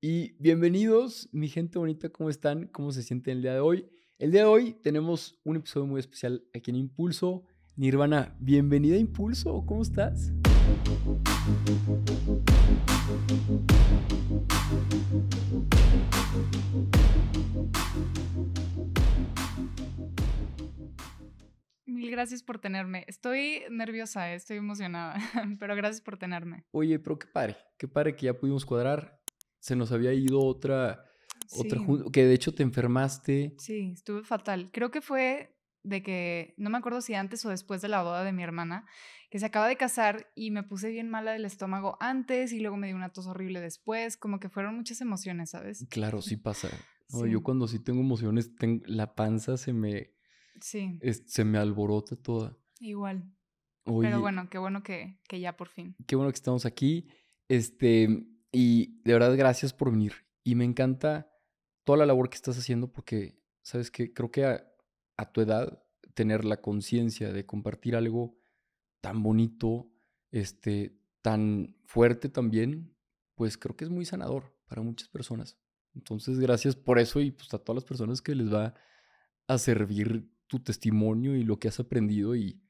Y bienvenidos, mi gente bonita, ¿cómo están? ¿Cómo se sienten el día de hoy? El día de hoy tenemos un episodio muy especial aquí en Impulso. Nirvana, bienvenida a Impulso, ¿cómo estás? Mil gracias por tenerme. Estoy nerviosa, eh, estoy emocionada, pero gracias por tenerme. Oye, pero qué padre, qué padre que ya pudimos cuadrar se nos había ido otra, otra que de hecho te enfermaste. Sí, estuve fatal. Creo que fue de que, no me acuerdo si antes o después de la boda de mi hermana, que se acaba de casar y me puse bien mala del estómago antes y luego me dio una tos horrible después, como que fueron muchas emociones, ¿sabes? Claro, sí pasa. Yo cuando sí tengo emociones, la panza se me... Sí. se me alborota toda. Igual. Pero bueno, qué bueno que, que ya por fin. Qué bueno que estamos aquí. Este, y de verdad, gracias por venir. Y me encanta toda la labor que estás haciendo porque, ¿sabes que Creo que a, tu edad, tener la conciencia de compartir algo tan bonito, este, tan fuerte también, pues creo que es muy sanador para muchas personas. Entonces, gracias por eso y pues a todas las personas que les va a servir tu testimonio y lo que has aprendido y,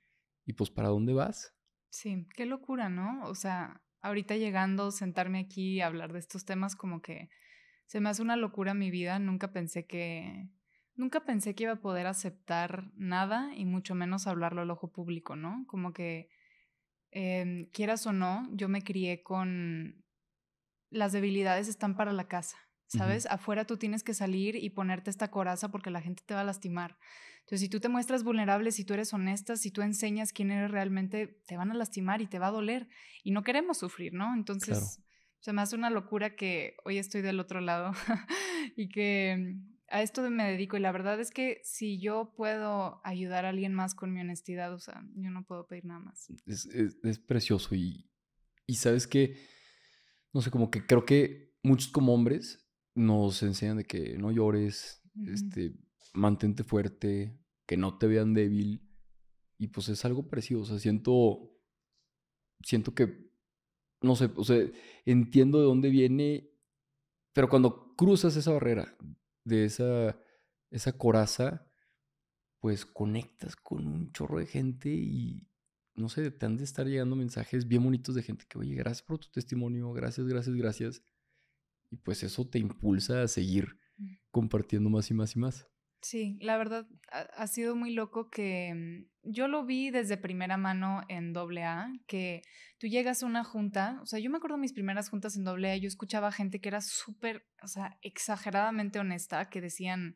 y pues para dónde vas. Sí, qué locura, ¿no? O sea, ahorita llegando, sentarme aquí y hablar de estos temas, como que se me hace una locura mi vida. Nunca pensé que. Nunca pensé que iba a poder aceptar nada y mucho menos hablarlo al ojo público, ¿no? Como que. Em, quieras o no, yo me crié con. Las debilidades están para la casa, ¿sabes? Afuera tú tienes que salir y ponerte esta coraza porque la gente te va a lastimar. Entonces, si tú te muestras vulnerable, si tú eres honesta, si tú enseñas quién eres realmente, te van a lastimar y te va a doler. Y no queremos sufrir, ¿no? Entonces, se me hace una locura que hoy estoy del otro lado y que a esto me dedico. Y la verdad es que si yo puedo ayudar a alguien más con mi honestidad, o sea, yo no puedo pedir nada más. Es, precioso y, y sabes que, no sé, como que creo que muchos como hombres nos enseñan de que no llores, este, mantente fuerte, que no te vean débil. Y pues es algo parecido, o sea, siento, siento que, no sé, o sea, entiendo de dónde viene, pero cuando cruzas esa barrera, de esa, esa coraza, pues conectas con un chorro de gente y, no sé, te han de estar llegando mensajes bien bonitos de gente que, oye, gracias por tu testimonio, gracias, gracias, gracias. Y pues eso te impulsa a seguir mm. compartiendo más y más y más. Sí, la verdad ha, sido muy loco que mm, yo lo vi desde primera mano en doble A que tú llegas a una junta, o sea, yo me acuerdo mis primeras juntas en doble A, yo escuchaba gente que era súper, o sea, exageradamente honesta, que decían,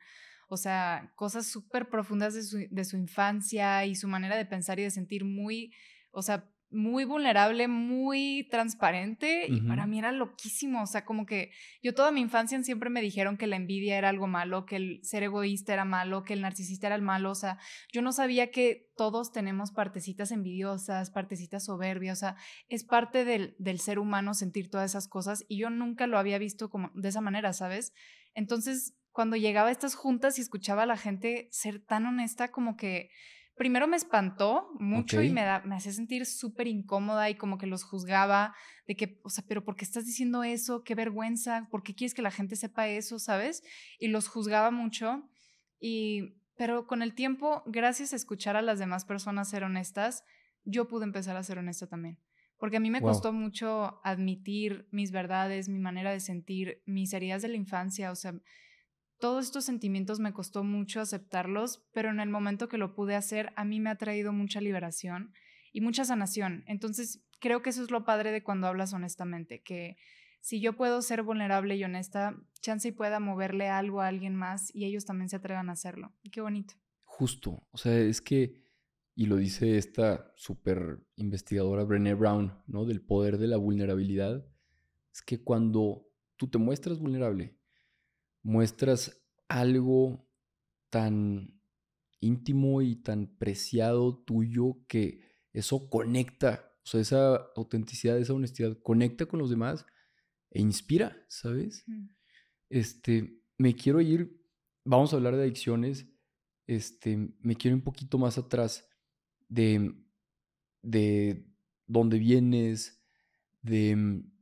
o sea, cosas súper profundas de su, de su infancia y su manera de pensar y de sentir muy, o sea, muy vulnerable, muy transparente y para mí era loquísimo, o sea, como que yo toda mi infancia siempre me dijeron que la envidia era algo malo, que el ser egoísta era malo, que el narcisista era el malo, o sea, yo no sabía que todos tenemos partecitas envidiosas, partecitas soberbias, o sea, es parte del, del ser humano sentir todas esas cosas y yo nunca lo había visto como de esa manera, ¿sabes? Entonces, cuando llegaba a estas juntas y escuchaba a la gente ser tan honesta como que primero me espantó mucho y me, me hacía sentir súper incómoda y como que los juzgaba de que, o sea, pero ¿por qué estás diciendo eso? Qué vergüenza, ¿por qué quieres que la gente sepa eso, sabes? Y los juzgaba mucho y, pero con el tiempo, gracias a escuchar a las demás personas ser honestas, yo pude empezar a ser honesta también. Porque a mí me costó mucho admitir mis verdades, mi manera de sentir, mis heridas de la infancia, o sea, todos estos sentimientos me costó mucho aceptarlos, pero en el momento que lo pude hacer, a mí me ha traído mucha liberación y mucha sanación. Entonces, creo que eso es lo padre de cuando hablas honestamente, que si yo puedo ser vulnerable y honesta, chance y pueda moverle algo a alguien más y ellos también se atrevan a hacerlo. qué bonito. Justo, o sea, es que, y lo dice esta super investigadora Brené Brown, ¿no? Del poder de la vulnerabilidad, es que cuando tú te muestras vulnerable muestras algo tan íntimo y tan preciado tuyo que eso conecta, o sea, esa autenticidad, esa honestidad conecta con los demás e inspira, ¿sabes? Este, me quiero ir, vamos a hablar de adicciones, este, me quiero un poquito más atrás de, de dónde vienes, de mm,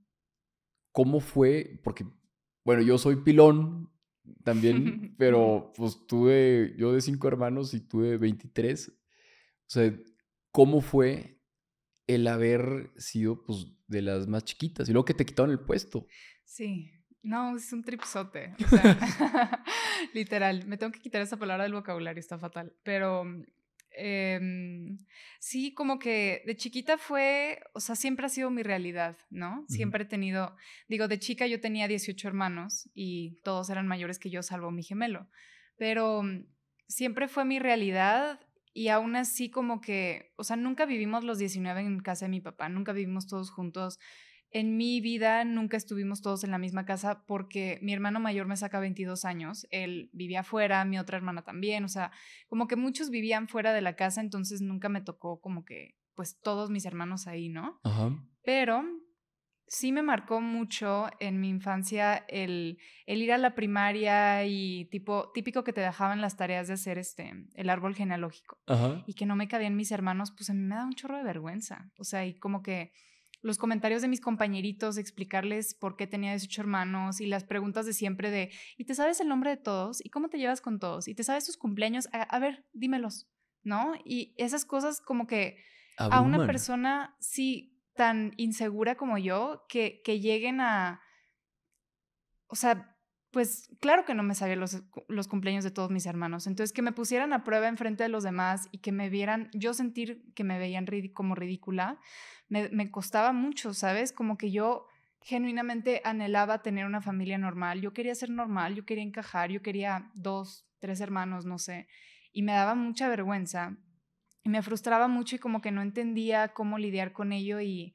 cómo fue, porque bueno, yo soy pilón también, pero pues tuve, yo de cinco hermanos y tuve 23. O sea, ¿cómo fue el haber sido pues de las más chiquitas y luego que te quitaron el puesto? Sí. No, es un tripsote. O sea, literal, me tengo que quitar esa palabra del vocabulario, está fatal. Pero mm, Em, sí, como que de chiquita fue, o sea, siempre ha sido mi realidad, ¿no? Siempre he tenido, digo, de chica yo tenía 18 hermanos y todos eran mayores que yo, salvo mi gemelo, pero mm, siempre fue mi realidad y aún así como que, o sea, nunca vivimos los 19 en casa de mi papá, nunca vivimos todos juntos. En mi vida nunca estuvimos todos en la misma casa porque mi hermano mayor me saca 22 años, él vivía afuera, mi otra hermana también, o sea, como que muchos vivían fuera de la casa, entonces nunca me tocó como que, pues todos mis hermanos ahí, ¿no? Ajá. Pero sí me marcó mucho en mi infancia el, ir a la primaria y tipo, típico que te dejaban las tareas de hacer este, el árbol genealógico y que no me cabían mis hermanos, pues a mí me da un chorro de vergüenza. O sea, y como que los comentarios de mis compañeritos, explicarles por qué tenía 18 hermanos y las preguntas de siempre de, ¿y te sabes el nombre de todos? ¿Y cómo te llevas con todos? ¿Y te sabes sus cumpleaños? A, ver, dímelos, ¿no? Y esas cosas como que a una persona, sí, tan insegura como yo, que, que lleguen a, o sea, pues claro que no me sabía los, los, cumpleaños de todos mis hermanos. Entonces, que me pusieran a prueba en frente de los demás y que me vieran, yo sentir que me veían como ridícula, me, me costaba mucho, ¿sabes? Como que yo genuinamente anhelaba tener una familia normal. Yo quería ser normal, yo quería encajar, yo quería dos, tres hermanos, no sé. Y me daba mucha vergüenza y me frustraba mucho y como que no entendía cómo lidiar con ello y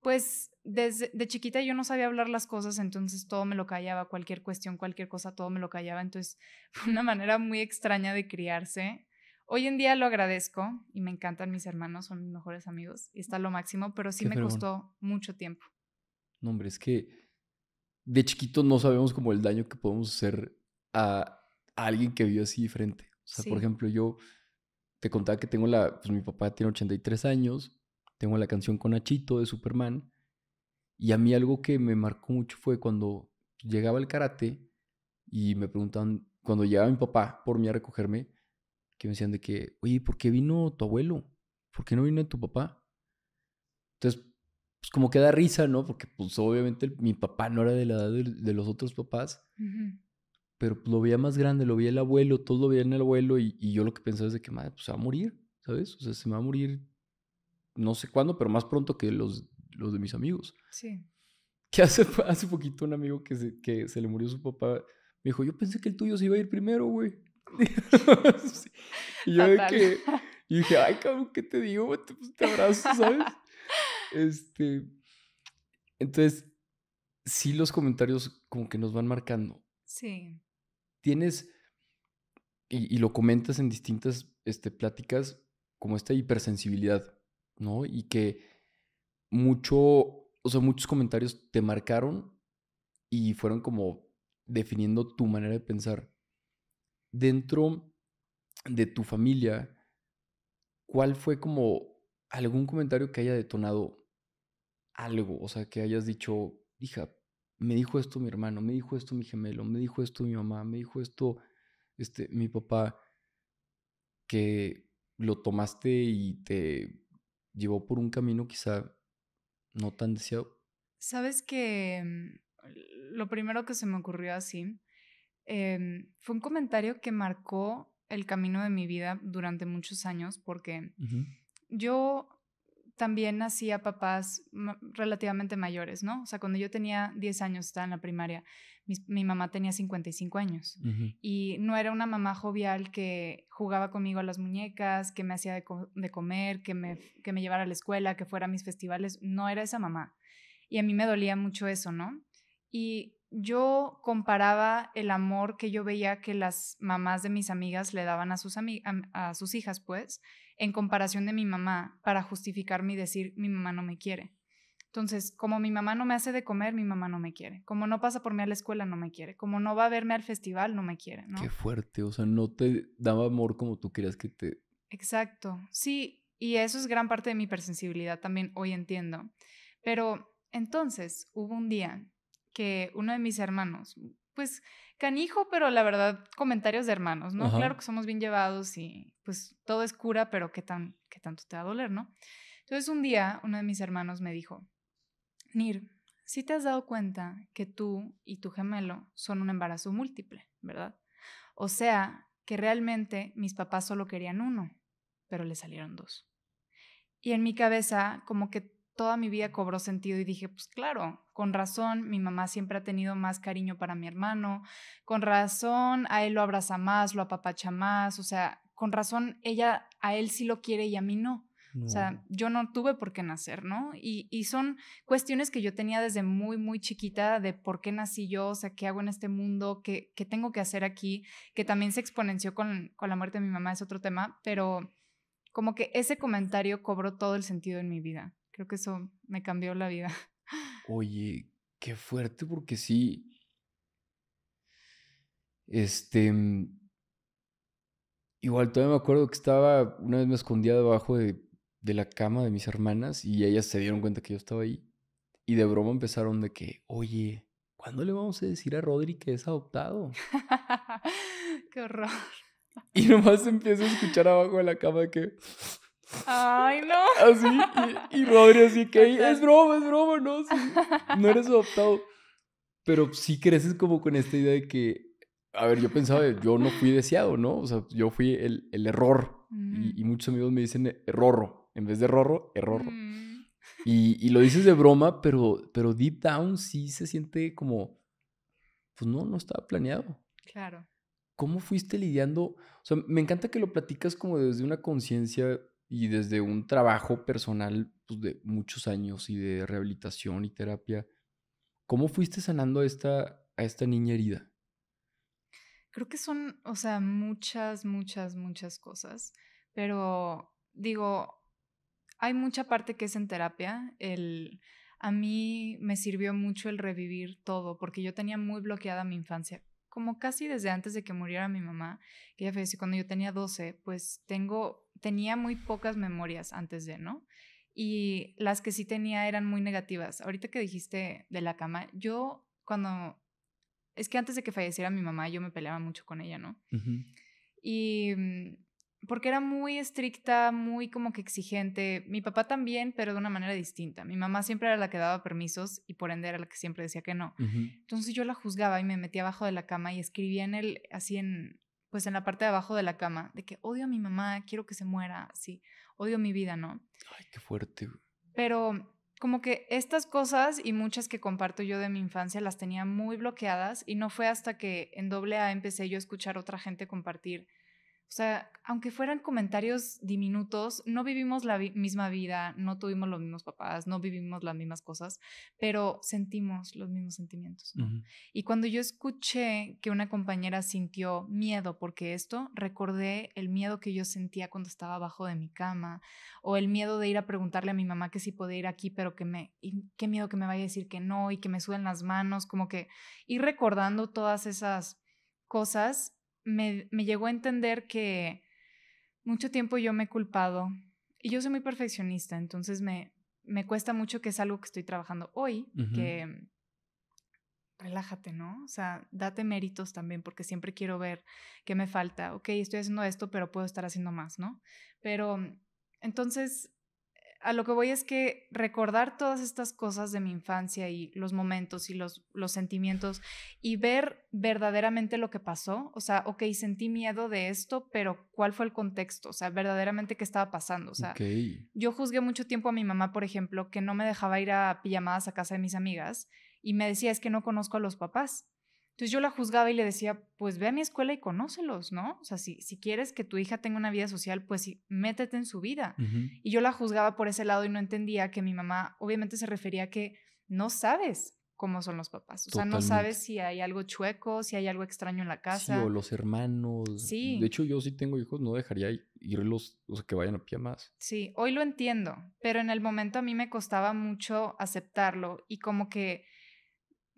pues desde de chiquita yo no sabía hablar las cosas, entonces todo me lo callaba, cualquier cuestión, cualquier cosa, todo me lo callaba. Entonces fue una manera muy extraña de criarse. Hoy en día lo agradezco y me encantan mis hermanos, son mis mejores amigos y está lo máximo, pero sí me costó mucho tiempo. No, hombre, es que de chiquito no sabemos como el daño que podemos hacer a, alguien que vive así diferente. O sea, por ejemplo, yo te contaba que tengo la, pues mi papá tiene 83 años, tengo la canción con Achito de Superman y a mí algo que me marcó mucho fue cuando llegaba el karate y me preguntaban, cuando llegaba mi papá por mí a recogerme, que me decían de que, oye, ¿por qué vino tu abuelo? ¿Por qué no vino tu papá? Entonces, pues como que da risa, ¿no? Porque pues obviamente mi papá no era de la edad de, los otros papás, pero pues, lo veía más grande, lo veía el abuelo, todo lo en el abuelo y, yo lo que pensaba es de que, madre, pues se va a morir, ¿sabes? O sea, se me va a morir no sé cuándo, pero más pronto que los los de mis amigos. Sí. Que hace, hace poquito un amigo que se, que se le murió su papá me dijo, yo pensé que el tuyo se iba a ir primero, güey. y yo de que... Y dije, ay, cabrón, ¿qué te digo? Te, pues, abrazo, ¿sabes? este... Entonces, sí los comentarios como que nos van marcando. Sí. Tienes, y, lo comentas en distintas este, pláticas, como esta hipersensibilidad, ¿no? Y que mucho, o sea, muchos comentarios te marcaron y fueron como definiendo tu manera de pensar. Dentro de tu familia, ¿cuál fue como algún comentario que haya detonado algo? O sea, que hayas dicho, hija, me dijo esto mi hermano, me dijo esto mi gemelo, me dijo esto mi mamá, me dijo esto este, mi papá, que lo tomaste y te llevó por un camino quizá no tan deseado? Sabes que mm, lo primero que se me ocurrió así em, fue un comentario que marcó el camino de mi vida durante muchos años porque yo también hacía papás relativamente mayores, ¿no? O sea, cuando yo tenía 10 años, estaba en la primaria, mi, mamá tenía 55 años y no era una mamá jovial que jugaba conmigo a las muñecas, que me hacía de, comer, que me, me llevara a la escuela, que fuera a mis festivales, no era esa mamá. Y a mí me dolía mucho eso, ¿no? Y yo comparaba el amor que yo veía que las mamás de mis amigas le daban a sus, a sus hijas, pues, en comparación de mi mamá para justificarme y decir mi mamá no me quiere. Entonces, como mi mamá no me hace de comer, mi mamá no me quiere. Como no pasa por mí a la escuela, no me quiere. Como no va a verme al festival, no me quiere. Qué fuerte, o sea, no te daba amor como tú querías que te... Exacto, sí, y eso es gran parte de mi hipersensibilidad también, hoy entiendo. Pero entonces hubo un día que uno de mis hermanos, pues canijo, pero la verdad, comentarios de hermanos, ¿no? Claro que somos bien llevados y pues todo es cura, pero qué, tan, qué tanto te va a doler, ¿no? Entonces un día uno de mis hermanos me dijo, Nir, si te has dado cuenta que tú y tu gemelo son un embarazo múltiple, ¿verdad? O sea, que realmente mis papás solo querían uno, pero le salieron dos. Y en mi cabeza como que toda mi vida cobró sentido y dije, pues claro, con razón, mi mamá siempre ha tenido más cariño para mi hermano, con razón, a él lo abraza más, lo apapacha más, o sea, con razón, ella a él sí lo quiere y a mí no. O sea, yo no tuve por qué nacer, ¿no? Y, son cuestiones que yo tenía desde muy, muy chiquita de por qué nací yo, o sea, qué hago en este mundo, qué, tengo que hacer aquí, que también se exponenció con, con la muerte de mi mamá, es otro tema, pero como que ese comentario cobró todo el sentido en mi vida. Creo que eso me cambió la vida. Oye, qué fuerte porque sí. Este... Mm, igual todavía me acuerdo que estaba, una vez me escondía debajo de, de la cama de mis hermanas y ellas se dieron cuenta que yo estaba ahí. Y de broma empezaron de que, oye, ¿cuándo le vamos a decir a Rodri que es adoptado? ¡Qué horror! Y nomás empiezo a escuchar abajo de la cama que... Ay, no. Así, y, y Rodri así que es broma, es broma, no, no eres adoptado. Pero sí creces como con esta idea de que, a ver, yo pensaba, yo no fui deseado, ¿no? O sea, yo fui el, el error. y, mm. muchos amigos me dicen errorro. En vez de errorro errorro. Mm. y, y, lo dices de broma, pero, pero deep down sí se siente como, pues no, no estaba planeado. Claro. ¿Cómo fuiste lidiando? O sea, me encanta que lo platicas como desde una conciencia y desde un trabajo personal pues, de muchos años y de rehabilitación y terapia, ¿cómo fuiste sanando esta, a esta niña herida? Creo que son, o sea, muchas, muchas, muchas cosas, pero digo, hay mucha parte que es en terapia, el... A mí me sirvió mucho el revivir todo, porque yo tenía muy bloqueada mi infancia como casi desde antes de que muriera mi mamá, que ella así cuando yo tenía 12, pues tengo tenía muy pocas memorias antes de, ¿no? Y las que sí tenía eran muy negativas. Ahorita que dijiste de la cama, yo cuando... Es que antes de que falleciera mi mamá, yo me peleaba mucho con ella, ¿no? Y mm, porque era muy estricta, muy como que exigente. Mi papá también, pero de una manera distinta. Mi mamá siempre era la que daba permisos y por ende era la que siempre decía que no. Entonces yo la juzgaba y me metía abajo de la cama y escribía en el, así en, pues en la parte de abajo de la cama, de que odio a mi mamá, quiero que se muera, sí, odio mi vida, ¿no? Ay, qué fuerte. Pero como que estas cosas y muchas que comparto yo de mi infancia las tenía muy bloqueadas y no fue hasta que en doble A empecé yo a escuchar a otra gente compartir o sea, aunque fueran comentarios diminutos, no vivimos la misma vida, no tuvimos los mismos papás, no vivimos las mismas cosas, pero sentimos los mismos sentimientos. Y cuando yo escuché que una compañera sintió miedo porque esto, recordé el miedo que yo sentía cuando estaba abajo de mi cama o el miedo de ir a preguntarle a mi mamá que si podía ir aquí, pero que me, qué miedo que me vaya a decir que no y que me suben las manos, como que ir recordando todas esas cosas me, llegó a entender que mucho tiempo yo me he culpado y yo soy muy perfeccionista, entonces me, me cuesta mucho que es algo que estoy trabajando hoy, que relájate, ¿no? O sea, date méritos también porque siempre quiero ver qué me falta. Ok, estoy haciendo esto, pero puedo estar haciendo más, ¿no? Pero entonces a lo que voy es que recordar todas estas cosas de mi infancia y los momentos y los, los sentimientos y ver verdaderamente lo que pasó, o sea, ok, sentí miedo de esto, pero ¿cuál fue el contexto? O sea, verdaderamente qué estaba pasando. O sea, yo juzgué mucho tiempo a mi mamá, por ejemplo, que no me dejaba ir a pijamadas a casa de mis amigas y me decía, es que no conozco a los papás. Entonces yo la juzgaba y le decía, pues ve a mi escuela y conócelos, ¿no? O sea, si, quieres que tu hija tenga una vida social, pues sí, métete en su vida. Y yo la juzgaba por ese lado y no entendía que mi mamá obviamente se refería a que no sabes cómo son los papás. O sea, no sabes si hay algo chueco, si hay algo extraño en la casa. Sí, o los hermanos. Sí. De hecho, yo sí si tengo hijos, no dejaría irlos, o sea, que vayan a más. Sí, hoy lo entiendo, pero en el momento a mí me costaba mucho aceptarlo y como que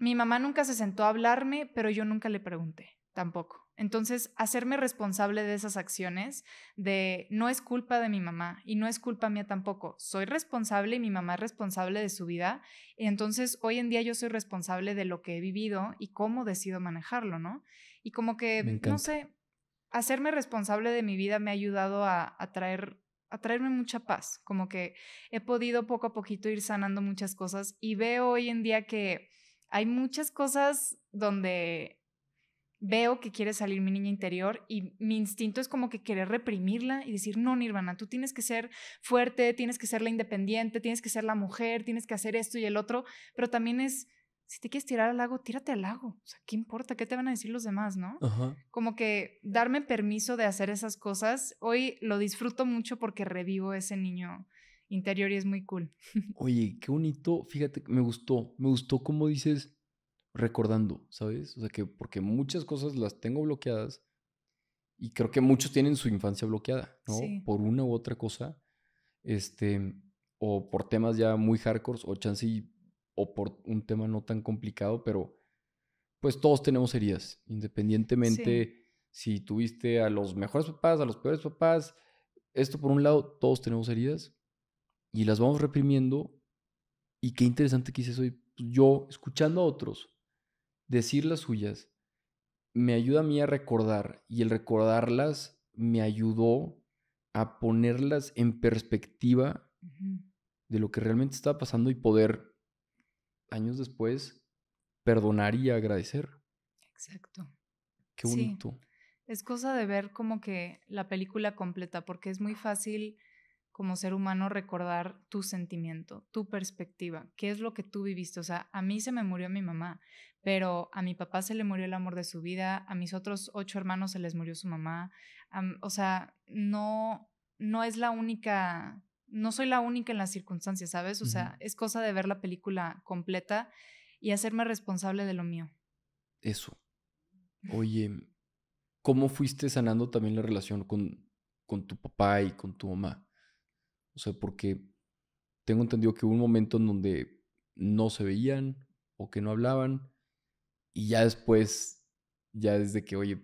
mi mamá nunca se sentó a hablarme, pero yo nunca le pregunté, tampoco. Entonces, hacerme responsable de esas acciones, de no es culpa de mi mamá y no es culpa mía tampoco, soy responsable y mi mamá es responsable de su vida, y entonces hoy en día yo soy responsable de lo que he vivido y cómo decido manejarlo, ¿no? Y como que, no sé, hacerme responsable de mi vida me ha ayudado a, a traer a traerme mucha paz, como que he podido poco a poquito ir sanando muchas cosas y veo hoy en día que hay muchas cosas donde veo que quiere salir mi niña interior y mi instinto es como que querer reprimirla y decir, no, Nirvana, tú tienes que ser fuerte, tienes que ser la independiente, tienes que ser la mujer, tienes que hacer esto y el otro, pero también es, si te quieres tirar al lago, tírate al lago, o sea, ¿qué importa? ¿Qué te van a decir los demás, no? Como que darme permiso de hacer esas cosas, hoy lo disfruto mucho porque revivo ese niño interior y es muy cool. Oye, qué bonito, fíjate, me gustó, me gustó como dices recordando, ¿sabes? O sea, que porque muchas cosas las tengo bloqueadas y creo que muchos tienen su infancia bloqueada, ¿no? Por una u otra cosa, este, o por temas ya muy hardcore o chance o por un tema no tan complicado, pero pues todos tenemos heridas, independientemente si tuviste a los mejores papás, a los peores papás, esto por un lado, todos tenemos heridas y las vamos reprimiendo. Y qué interesante que hice eso. Pues, yo, escuchando a otros decir las suyas, me ayuda a mí a recordar y el recordarlas me ayudó a ponerlas en perspectiva de lo que realmente estaba pasando y poder, años después, perdonar y agradecer. Exacto. Qué bonito. Es cosa de ver como que la película completa, porque es muy fácil como ser humano recordar tu sentimiento, tu perspectiva, qué es lo que tú viviste. O sea, a mí se me murió mi mamá, pero a mi papá se le murió el amor de su vida, a mis otros ocho hermanos se les murió su mamá. o sea, no, no es la única, no soy la única en las circunstancias, ¿sabes? O sea, es cosa de ver la película completa y hacerme responsable de lo mío. Eso. Oye, ¿cómo fuiste sanando también la relación con, con tu papá y con tu mamá? O sea, porque tengo entendido que hubo un momento en donde no se veían o que no hablaban y ya después, ya desde que, oye,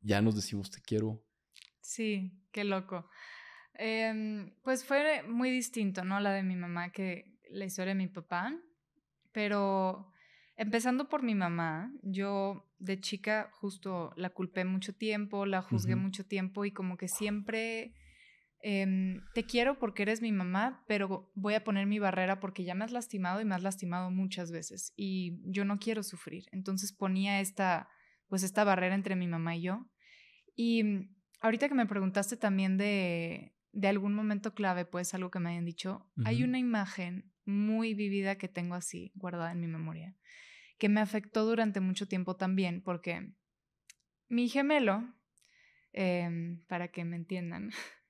ya nos decimos te quiero. Sí, qué loco. Em, pues fue muy distinto, ¿no? La de mi mamá que la historia de mi papá, pero empezando por mi mamá, yo de chica justo la culpé mucho tiempo, la juzgué mucho tiempo y como que siempre Em, te quiero porque eres mi mamá, pero voy a poner mi barrera porque ya me has lastimado y me has lastimado muchas veces y yo no quiero sufrir. Entonces ponía esta, pues esta barrera entre mi mamá y yo. Y mm, ahorita que me preguntaste también de, de algún momento clave, pues algo que me hayan dicho, hay una imagen muy vivida que tengo así guardada en mi memoria, que me afectó durante mucho tiempo también, porque mi gemelo, em, para que me entiendan,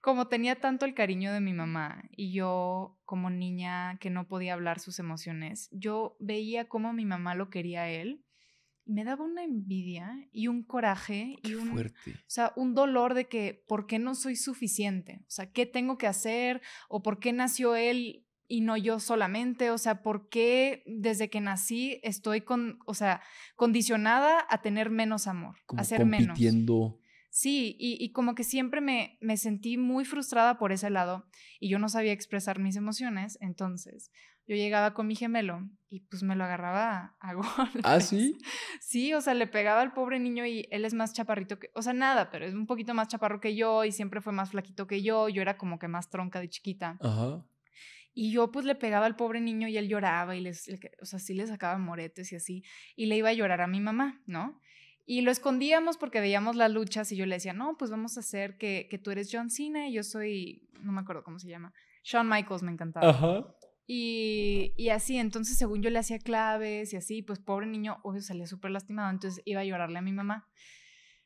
como tenía tanto el cariño de mi mamá y yo como niña que no podía hablar sus emociones, yo veía cómo mi mamá lo quería a él y me daba una envidia y un coraje oh, y un fuerte. o sea, un dolor de que por qué no soy suficiente, o sea, qué tengo que hacer o por qué nació él y no yo solamente, o sea, ¿por qué desde que nací estoy con, o sea, condicionada a tener menos amor, Como a ser menos? Sí, y, como que siempre me, me, sentí muy frustrada por ese lado y yo no sabía expresar mis emociones, entonces yo llegaba con mi gemelo y pues me lo agarraba a ¿Ah, golpes. ¿Ah, sí? Sí, o sea, le pegaba al pobre niño y él es más chaparrito que, o sea, nada, pero es un poquito más chaparro que yo y siempre fue más flaquito que yo, yo era como que más tronca de chiquita. Ajá. Y yo pues le pegaba al pobre niño y él lloraba y les, o sea, sí le sacaba moretes y así, y le iba a llorar a mi mamá, ¿no? Y lo escondíamos porque veíamos las luchas y yo le decía, no, pues vamos a hacer que, tú eres John Cena y yo soy, no me acuerdo cómo se llama, Shawn Michaels, me encantaba. Ajá. Y, y, así, entonces según yo le hacía claves y así, pues pobre niño, obvio salía súper lastimado, entonces iba a llorarle a mi mamá.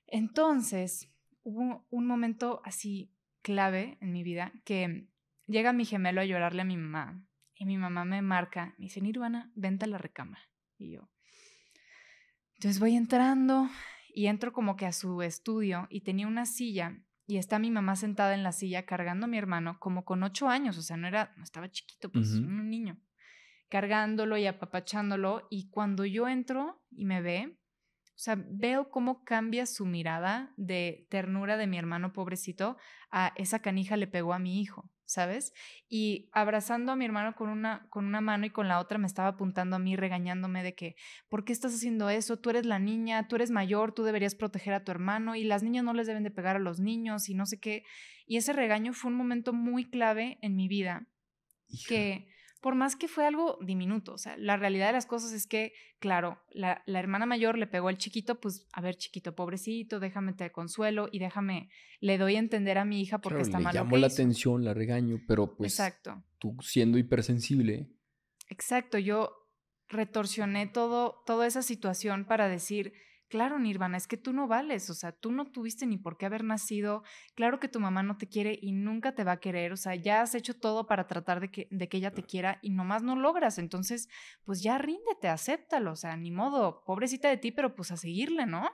Entonces, hubo un momento así clave en mi vida que llega mi gemelo a llorarle a mi mamá y mi mamá me marca, me dice, Nirvana, vente a la recama. Y yo, entonces voy entrando y entro como que a su estudio y tenía una silla y está mi mamá sentada en la silla cargando a mi hermano como con ocho años, o sea, no era, no estaba chiquito, pues un niño, cargándolo y apapachándolo y cuando yo entro y me ve, o sea, veo cómo cambia su mirada de ternura de mi hermano pobrecito a esa canija le pegó a mi hijo. ¿sabes? Y abrazando a mi hermano con una, con una mano y con la otra me estaba apuntando a mí, regañándome de que, ¿por qué estás haciendo eso? Tú eres la niña, tú eres mayor, tú deberías proteger a tu hermano y las niñas no les deben de pegar a los niños y no sé qué. Y ese regaño fue un momento muy clave en mi vida que por más que fue algo diminuto. O sea, la realidad de las cosas es que, claro, la, hermana mayor le pegó al chiquito, pues, a ver, chiquito, pobrecito, déjame te consuelo y déjame, le doy a entender a mi hija porque está mal. Le llamo la atención, la regaño, pero pues Exacto. tú siendo hipersensible. Exacto, yo retorsioné todo, toda esa situación para decir, Claro, Nirvana, es que tú no vales, o sea, tú no tuviste ni por qué haber nacido, claro que tu mamá no te quiere y nunca te va a querer, o sea, ya has hecho todo para tratar de que, de que ella te quiera y nomás no logras, entonces, pues ya ríndete, acéptalo, o sea, ni modo, pobrecita de ti, pero pues a seguirle, ¿no?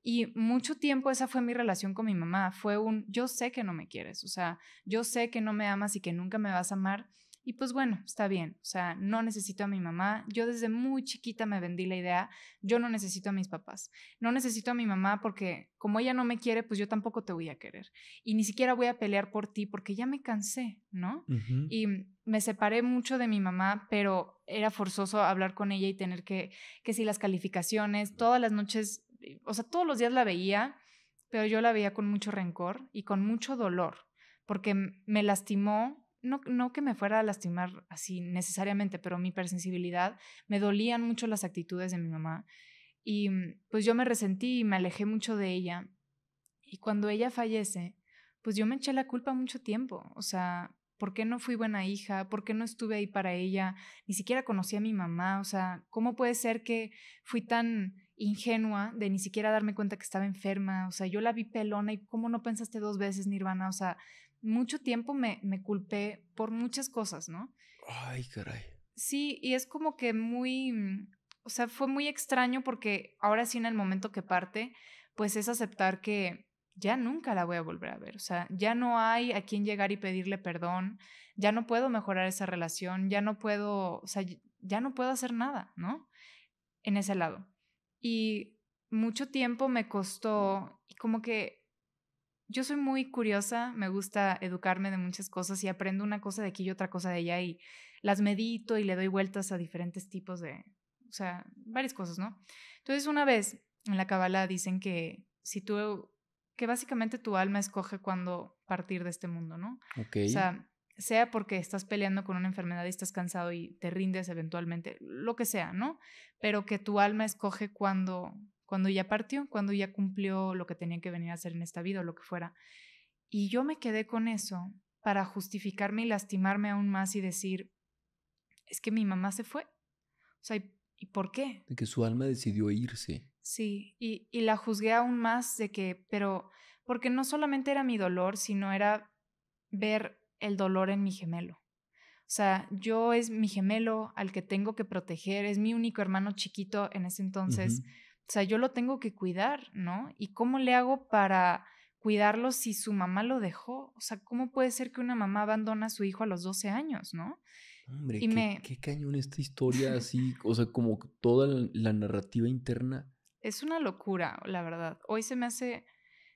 Y mucho tiempo esa fue mi relación con mi mamá, fue un, yo sé que no me quieres, o sea, yo sé que no me amas y que nunca me vas a amar, y pues bueno, está bien, o sea, no necesito a mi mamá. Yo desde muy chiquita me vendí la idea, yo no necesito a mis papás, no necesito a mi mamá porque como ella no me quiere, pues yo tampoco te voy a querer. Y ni siquiera voy a pelear por ti porque ya me cansé, ¿no? Y me separé mucho de mi mamá, pero era forzoso hablar con ella y tener que, que si las calificaciones, todas las noches, eh, o sea, todos los días la veía, pero yo la veía con mucho rencor y con mucho dolor porque me lastimó no, no que me fuera a lastimar así necesariamente, pero mi hipersensibilidad, me dolían mucho las actitudes de mi mamá. Y mm, pues yo me resentí y me alejé mucho de ella. Y cuando ella fallece, pues yo me eché la culpa mucho tiempo. O sea, ¿por qué no fui buena hija? ¿Por qué no estuve ahí para ella? Ni siquiera conocí a mi mamá. O sea, ¿cómo puede ser que fui tan ingenua de ni siquiera darme cuenta que estaba enferma? O sea, yo la vi pelona y ¿cómo no pensaste dos veces, Nirvana? O sea, mucho tiempo me, me culpé por muchas cosas, ¿no? Ay, caray. Sí, y es como que muy, mm, o sea, fue muy extraño porque ahora sí en el momento que parte, pues es aceptar que ya nunca la voy a volver a ver, o sea, ya no hay a quien llegar y pedirle perdón, ya no puedo mejorar esa relación, ya no puedo, o sea, ya no puedo hacer nada, ¿no? En ese lado. Y mucho tiempo me costó, y como que yo soy muy curiosa, me gusta educarme de muchas cosas y aprendo una cosa de aquí y otra cosa de allá y las medito y le doy vueltas a diferentes tipos de, o sea, varias cosas, ¿no? Entonces una vez en la Kabbalah dicen que si tú, que básicamente tu alma escoge cuándo partir de este mundo, ¿no? O sea, sea porque estás peleando con una enfermedad y estás cansado y te rindes eventualmente, lo que sea, ¿no? Pero que tu alma escoge cuándo cuando ya partió, cuando ya cumplió lo que tenía que venir a hacer en esta vida o lo que fuera. Y yo me quedé con eso para justificarme y lastimarme aún más y decir, es que mi mamá se fue. O sea, ¿y, por qué? De que su alma decidió irse. Sí, y, y la juzgué aún más de que, pero, porque no solamente era mi dolor, sino era ver el dolor en mi gemelo. O sea, yo es mi gemelo al que tengo que proteger, es mi único hermano chiquito en ese entonces. O sea, yo lo tengo que cuidar, ¿no? ¿Y cómo le hago para cuidarlo si su mamá lo dejó? O sea, ¿cómo puede ser que una mamá abandona a su hijo a los 12 años, ¿no? Hombre, qué, cañón esta historia así, o sea, como toda la narrativa interna. Es una locura, la verdad. Hoy se me hace...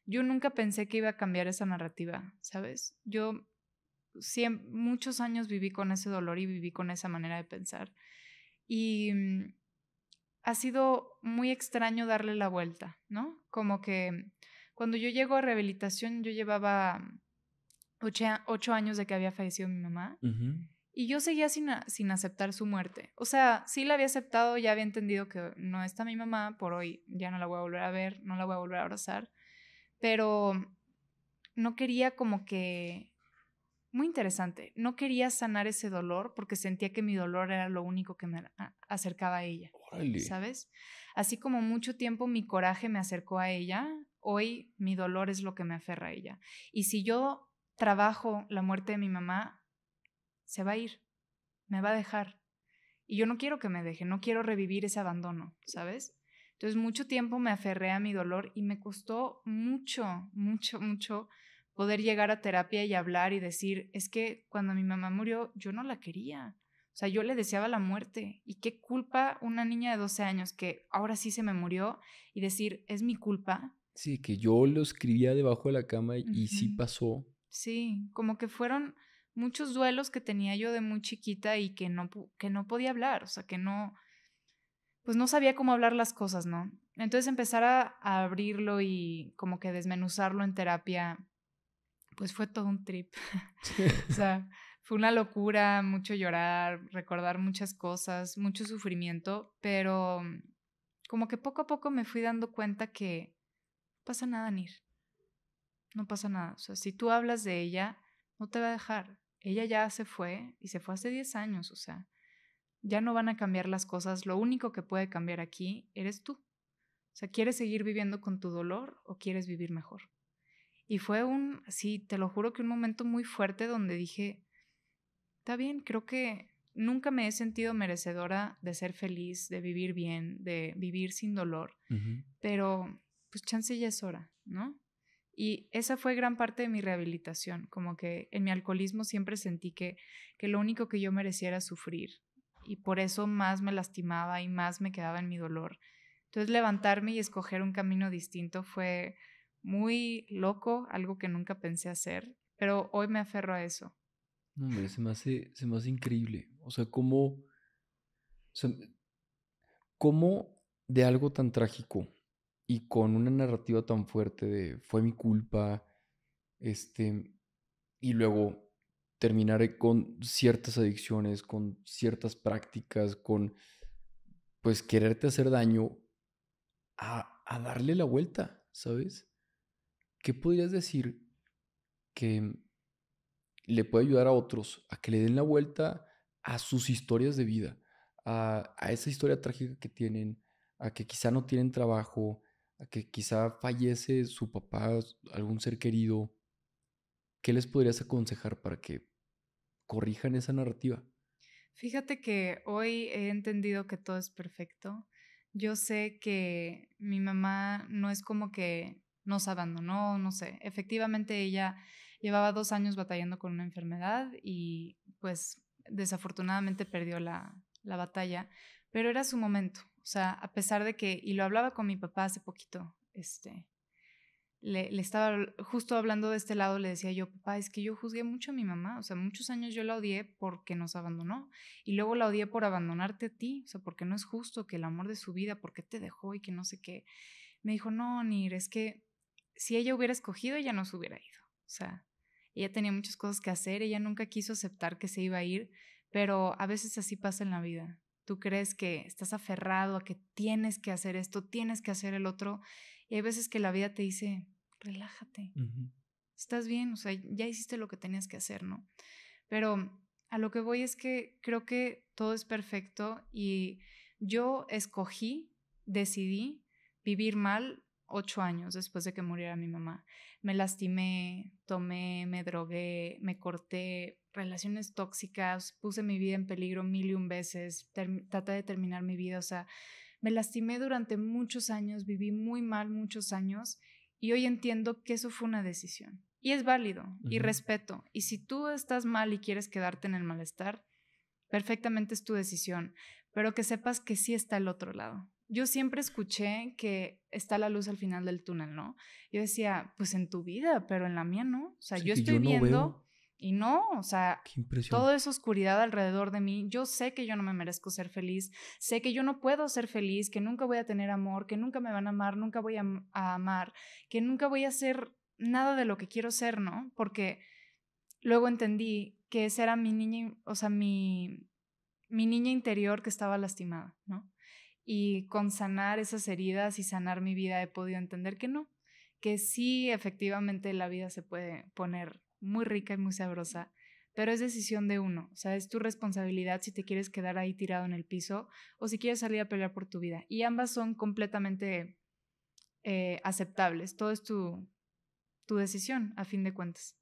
Yo nunca pensé que iba a cambiar esa narrativa, ¿sabes? Yo muchos años viví con ese dolor y viví con esa manera de pensar. Y mm, ha sido muy extraño darle la vuelta, ¿no? Como que cuando yo llego a rehabilitación, yo llevaba mm, ocho, años de que había fallecido mi mamá. Y yo seguía sin, sin, aceptar su muerte. O sea, sí la había aceptado, ya había entendido que no está mi mamá por hoy, ya no la voy a volver a ver, no la voy a volver a abrazar, pero no quería como que muy interesante. No quería sanar ese dolor porque sentía que mi dolor era lo único que me acercaba a ella. ¿Sabes? Así como mucho tiempo mi coraje me acercó a ella, hoy mi dolor es lo que me aferra a ella. Y si yo trabajo la muerte de mi mamá, se va a ir, me va a dejar. Y yo no quiero que me deje, no quiero revivir ese abandono, ¿sabes? Entonces mucho tiempo me aferré a mi dolor y me costó mucho, mucho, mucho poder llegar a terapia y hablar y decir, es que cuando mi mamá murió yo no la quería. O sea, yo le deseaba la muerte. ¿Y qué culpa una niña de 12 años que ahora sí se me murió y decir, es mi culpa? Sí, que yo lo escribía debajo de la cama y sí pasó. Sí, como que fueron muchos duelos que tenía yo de muy chiquita y que no, que no podía hablar, o sea, que no, pues no sabía cómo hablar las cosas, ¿no? Entonces empezar a abrirlo y como que desmenuzarlo en terapia pues fue todo un trip. o sea, fue una locura, mucho llorar, recordar muchas cosas, mucho sufrimiento, pero mm, como que poco a poco me fui dando cuenta que no pasa nada, Nir. No pasa nada. O sea, si tú hablas de ella, no te va a dejar. Ella ya se fue y se fue hace 10 años, o sea, ya no van a cambiar las cosas. Lo único que puede cambiar aquí eres tú. O sea, ¿quieres seguir viviendo con tu dolor o quieres vivir mejor? Y fue un, sí, te lo juro que un momento muy fuerte donde dije, está bien, creo que nunca me he sentido merecedora de ser feliz, de vivir bien, de vivir sin dolor, pero pues chance ya es hora, ¿no? Y esa fue gran parte de mi rehabilitación, como que en mi alcoholismo siempre sentí que, que lo único que yo mereciera era sufrir y por eso más me lastimaba y más me quedaba en mi dolor. Entonces levantarme y escoger un camino distinto fue muy loco, algo que nunca pensé hacer, pero hoy me aferro a eso. hombre, se me hace, se me hace increíble. O sea, cómo, como de algo tan trágico y con una narrativa tan fuerte de fue mi culpa, este, y luego terminaré eh, con ciertas adicciones, con ciertas prácticas, con pues quererte hacer daño, a darle la vuelta, ¿sabes? ¿qué podrías decir que le puede ayudar a otros a que le den la vuelta a sus historias de vida, a, esa historia trágica que tienen, a que quizá no tienen trabajo, a que quizá fallece su papá, algún ser querido? ¿Qué les podrías aconsejar para que corrijan esa narrativa? Fíjate que hoy he entendido que todo es perfecto. Yo sé que mi mamá no es como que nos abandonó, no sé. Efectivamente, ella llevaba dos años batallando con una enfermedad y pues desafortunadamente perdió la, la batalla, pero era su momento. O sea, a pesar de que, y lo hablaba con mi papá hace poquito, este, le, le, estaba justo hablando de este lado, le decía yo, papá, es que yo juzgué mucho a mi mamá, o sea, muchos años yo la odié porque nos abandonó y luego la odié por abandonarte a ti, o sea, porque no es justo que el amor de su vida, porque te dejó y que no sé qué. Me dijo, no, Nir, es que si ella hubiera escogido, ella no se hubiera ido. O sea, ella tenía muchas cosas que hacer, ella nunca quiso aceptar que se iba a ir, pero a veces así pasa en la vida. Tú crees que estás aferrado a que tienes que hacer esto, tienes que hacer el otro, y hay veces que la vida te dice, relájate, estás bien, o sea, ya hiciste lo que tenías que hacer, ¿no? Pero a lo que voy es que creo que todo es perfecto y yo escogí, decidí vivir mal ocho años después de que muriera mi mamá. Me lastimé, tomé, me drogué, me corté, relaciones tóxicas, puse mi vida en peligro mil y un veces, traté de terminar mi vida, o sea, me lastimé durante muchos años, viví muy mal muchos años y hoy entiendo que eso fue una decisión. Y es válido y respeto. Y si tú estás mal y quieres quedarte en el malestar, perfectamente es tu decisión, pero que sepas que sí está el otro lado yo siempre escuché que está la luz al final del túnel, ¿no? Yo decía, pues en tu vida, pero en la mía no. O sea, yo estoy viendo y no, o sea, toda esa oscuridad alrededor de mí. Yo sé que yo no me merezco ser feliz, sé que yo no puedo ser feliz, que nunca voy a tener amor, que nunca me van a amar, nunca voy a, amar, que nunca voy a ser nada de lo que quiero ser, ¿no? Porque luego entendí que esa era mi niña, o sea, mi, mi niña interior que estaba lastimada, ¿no? Y con sanar esas heridas y sanar mi vida he podido entender que no, que sí, efectivamente la vida se puede poner muy rica y muy sabrosa, pero es decisión de uno, o sea, es tu responsabilidad si te quieres quedar ahí tirado en el piso o si quieres salir a pelear por tu vida. Y ambas son completamente eh, aceptables, todo es tu, tu decisión, a fin de cuentas.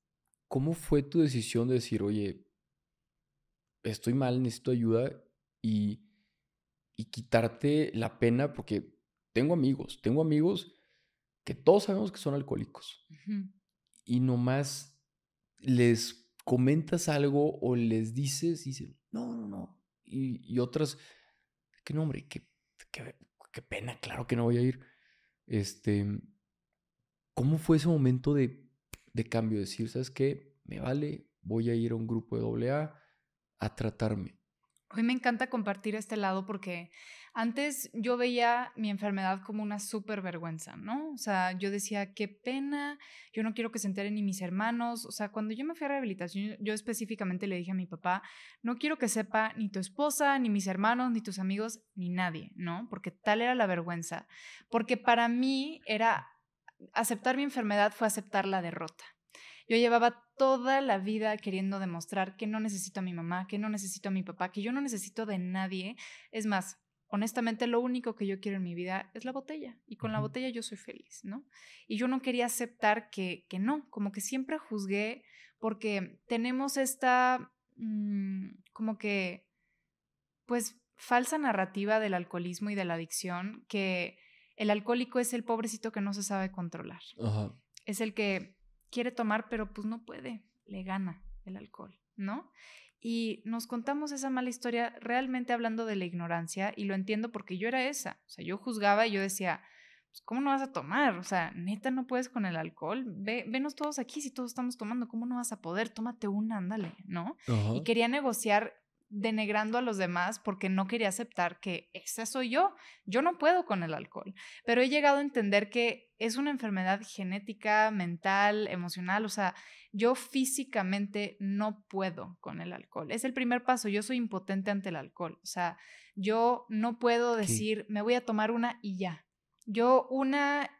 ¿Cómo fue tu decisión de decir, oye, estoy mal, necesito ayuda y y quitarte la pena, porque tengo amigos, tengo amigos que todos sabemos que son alcohólicos y nomás les comentas algo o les dices y dicen, no, no, no. Y, otras, qué nombre, qué, qué, pena, claro que no voy a ir. Este, ¿cómo fue ese momento de, de cambio? Decir, ¿sabes qué? Me vale, voy a ir a un grupo de AA a tratarme. Hoy me encanta compartir este lado porque antes yo veía mi enfermedad como una súper vergüenza, ¿no? O sea, yo decía, qué pena, yo no quiero que se enteren ni mis hermanos. O sea, cuando yo me fui a rehabilitación, yo específicamente le dije a mi papá, no quiero que sepa ni tu esposa, ni mis hermanos, ni tus amigos, ni nadie, ¿no? Porque tal era la vergüenza. Porque para mí era, aceptar mi enfermedad fue aceptar la derrota. Yo llevaba toda la vida queriendo demostrar que no necesito a mi mamá, que no necesito a mi papá, que yo no necesito de nadie. Es más, honestamente lo único que yo quiero en mi vida es la botella y con la botella yo soy feliz, ¿no? Y yo no quería aceptar que, no, como que siempre juzgué porque tenemos esta mm, como que pues falsa narrativa del alcoholismo y de la adicción que el alcohólico es el pobrecito que no se sabe controlar. Es el que quiere tomar, pero pues no puede, le gana el alcohol, ¿no? Y nos contamos esa mala historia realmente hablando de la ignorancia y lo entiendo porque yo era esa, o sea, yo juzgaba y yo decía, pues, ¿cómo no vas a tomar? O sea, neta, no puedes con el alcohol, venos todos aquí, si todos estamos tomando, ¿cómo no vas a poder? Tómate una, ándale, ¿no? Y quería negociar denegrando a los demás porque no quería aceptar que esa soy yo. Yo no puedo con el alcohol, pero he llegado a entender que es una enfermedad genética, mental, emocional, o sea, yo físicamente no puedo con el alcohol. Es el primer paso, yo soy impotente ante el alcohol, o sea, yo no puedo decir, me voy a tomar una y ya. Yo una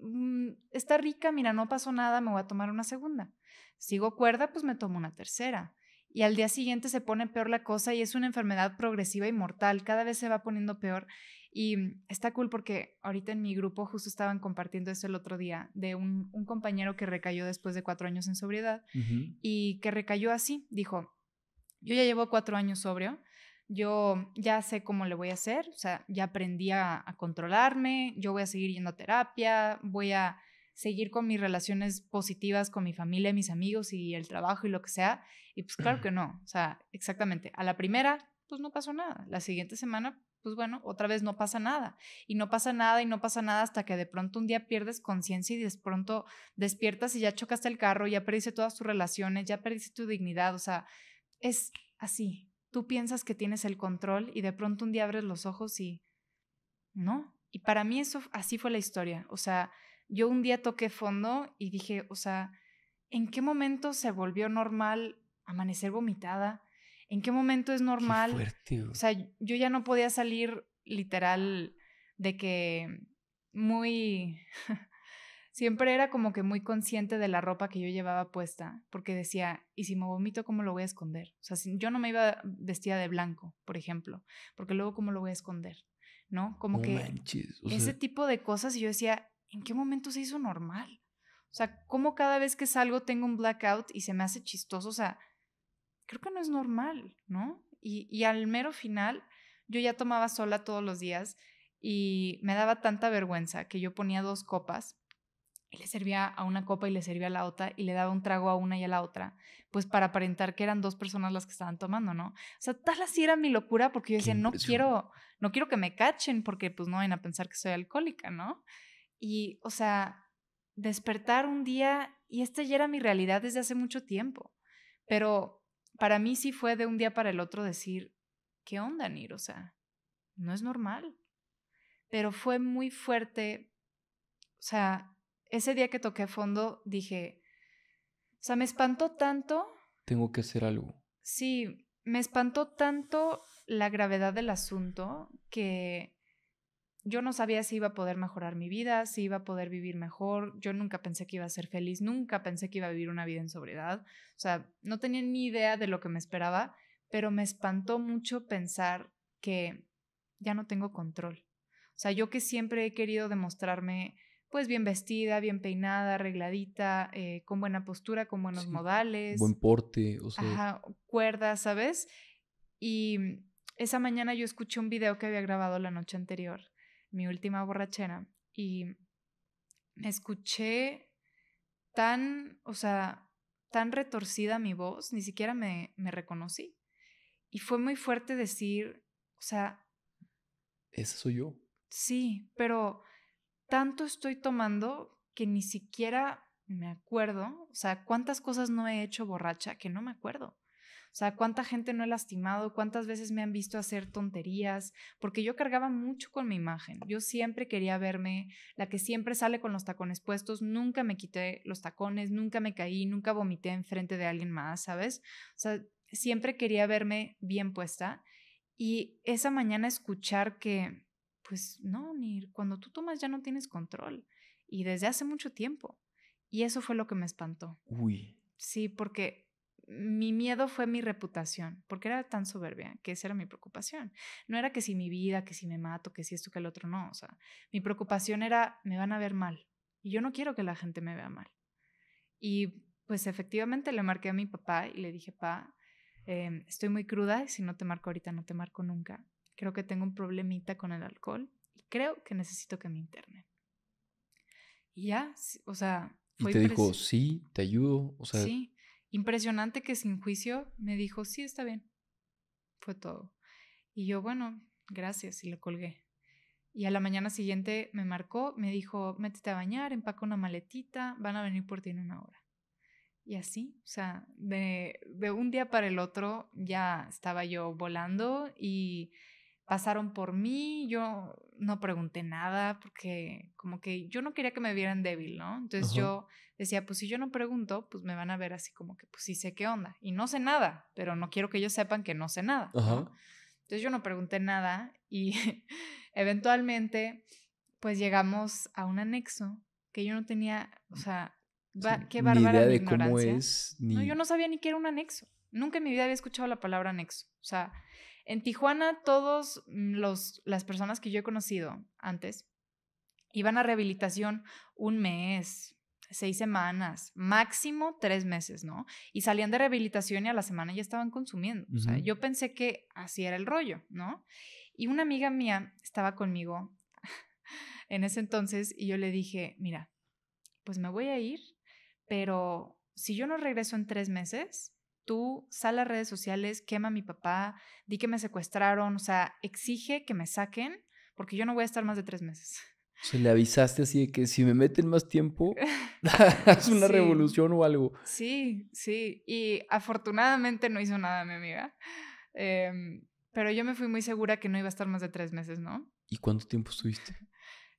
mm, está rica, mira, no pasó nada, me voy a tomar una segunda. Sigo cuerda, pues me tomo una tercera y al día siguiente se pone peor la cosa y es una enfermedad progresiva y mortal, cada vez se va poniendo peor. Y mm, está cool porque ahorita en mi grupo justo estaban compartiendo eso el otro día de un, compañero que recayó después de cuatro años en sobriedad y que recayó así, dijo, yo ya llevo cuatro años sobrio, yo ya sé cómo le voy a hacer, o sea, ya aprendí a, a controlarme, yo voy a seguir yendo a terapia, voy a seguir con mis relaciones positivas con mi familia, mis amigos y el trabajo y lo que sea. Y pues claro que no, o sea, exactamente. A la primera, pues no pasó nada. La siguiente semana, pues bueno, otra vez no pasa nada. Y no pasa nada y no pasa nada hasta que de pronto un día pierdes conciencia y de pronto despiertas y ya chocaste el carro, ya perdiste todas tus relaciones, ya perdiste tu dignidad. O sea, es así. Tú piensas que tienes el control y de pronto un día abres los ojos y no. Y para mí eso así fue la historia. O sea, yo un día toqué fondo y dije, o sea, ¿en qué momento se volvió normal amanecer vomitada? ¿En qué momento es normal? o sea, yo ya no podía salir literal de que muy... siempre era como que muy consciente de la ropa que yo llevaba puesta, porque decía, ¿y si me vomito, cómo lo voy a esconder? O sea, yo no me iba vestida de blanco, por ejemplo, porque luego, ¿cómo lo voy a esconder? ¿No? Como que ese tipo de cosas, y yo decía, ¿en qué momento se hizo normal? O sea, ¿cómo cada vez que salgo tengo un blackout y se me hace chistoso? O sea, creo que no es normal, ¿no? Y, y al mero final, yo ya tomaba sola todos los días y me daba tanta vergüenza que yo ponía dos copas y le servía a una copa y le servía a la otra y le daba un trago a una y a la otra, pues para aparentar que eran dos personas las que estaban tomando, ¿no? O sea, tal así era mi locura porque yo decía, no quiero, no quiero que me cachen porque pues no vayan a pensar que soy alcohólica, ¿no? Y, o sea, despertar un día, y esta ya era mi realidad desde hace mucho tiempo, pero para mí sí fue de un día para el otro decir, ¿qué onda, Nir? O sea, no es normal. Pero fue muy fuerte, o sea, ese día que toqué fondo dije, o sea, me espantó tanto. Tengo que hacer algo. Sí, me espantó tanto la gravedad del asunto que yo no sabía si iba a poder mejorar mi vida, si iba a poder vivir mejor. Yo nunca pensé que iba a ser feliz, nunca pensé que iba a vivir una vida en sobriedad. O sea, no tenía ni idea de lo que me esperaba, pero me espantó mucho pensar que ya no tengo control. O sea, yo que siempre he querido demostrarme pues bien vestida, bien peinada, arregladita, eh, con buena postura, con buenos modales. Buen porte, o sea. Ajá, cuerda, ¿sabes? Y esa mañana yo escuché un video que había grabado la noche anterior mi última borrachera, y me escuché tan, o sea, tan retorcida mi voz, ni siquiera me, me reconocí. Y fue muy fuerte decir, o sea... Ese soy yo. Sí, pero tanto estoy tomando que ni siquiera me acuerdo, o sea, cuántas cosas no he hecho borracha que no me acuerdo. O sea, cuánta gente no he lastimado, cuántas veces me han visto hacer tonterías, porque yo cargaba mucho con mi imagen. Yo siempre quería verme la que siempre sale con los tacones puestos, nunca me quité los tacones, nunca me caí, nunca vomité en frente de alguien más, ¿sabes? O sea, siempre quería verme bien puesta y esa mañana escuchar que pues no, ni cuando tú tomas ya no tienes control y desde hace mucho tiempo. Y eso fue lo que me espantó. Uy. Sí, porque mi miedo fue mi reputación, porque era tan soberbia que esa era mi preocupación. No era que si mi vida, que si me mato, que si esto, que el otro, no. O sea, mi preocupación era, me van a ver mal. Y yo no quiero que la gente me vea mal. Y pues efectivamente le marqué a mi papá y le dije, pa, em, estoy muy cruda y si no te marco ahorita, no te marco nunca. Creo que tengo un problemita con el alcohol y creo que necesito que me internen. Y ya, o sea... y te dijo, sí, te ayudo, o sea... Sí, Impresionante que sin juicio me dijo, sí, está bien. Fue todo. Y yo, bueno, gracias, y le colgué. Y a la mañana siguiente me marcó, me dijo, métete a bañar, empaca una maletita, van a venir por ti en una hora. Y así, o sea, de, de un día para el otro ya estaba yo volando y pasaron por mí, yo no pregunté nada porque como que yo no quería que me vieran débil, ¿no? Entonces yo decía, pues si yo no pregunto, pues me van a ver así como que pues sí sé qué onda y no sé nada, pero no quiero que ellos sepan que no sé nada. ¿no? Entonces yo no pregunté nada y eventualmente pues llegamos a un anexo que yo no tenía, o sea, qué bárbara de ignorancia. yo no sabía ni que era un anexo. Nunca en mi vida había escuchado la palabra anexo. O sea, en Tijuana, todos mm, los, las personas que yo he conocido antes iban a rehabilitación un mes, seis semanas, máximo tres meses, ¿no? Y salían de rehabilitación y a la semana ya estaban consumiendo. O sea, yo pensé que así era el rollo, ¿no? Y una amiga mía estaba conmigo en ese entonces y yo le dije, mira, pues me voy a ir, pero si yo no regreso en tres meses, tú sal a redes sociales, quema a mi papá, di que me secuestraron, o sea, exige que me saquen porque yo no voy a estar más de tres meses. O sea, le avisaste así de que si me meten más tiempo, es una revolución o algo. Sí, sí. Y afortunadamente no hizo nada mi amiga. Em, pero yo me fui muy segura que no iba a estar más de tres meses, ¿no? ¿Y cuánto tiempo estuviste?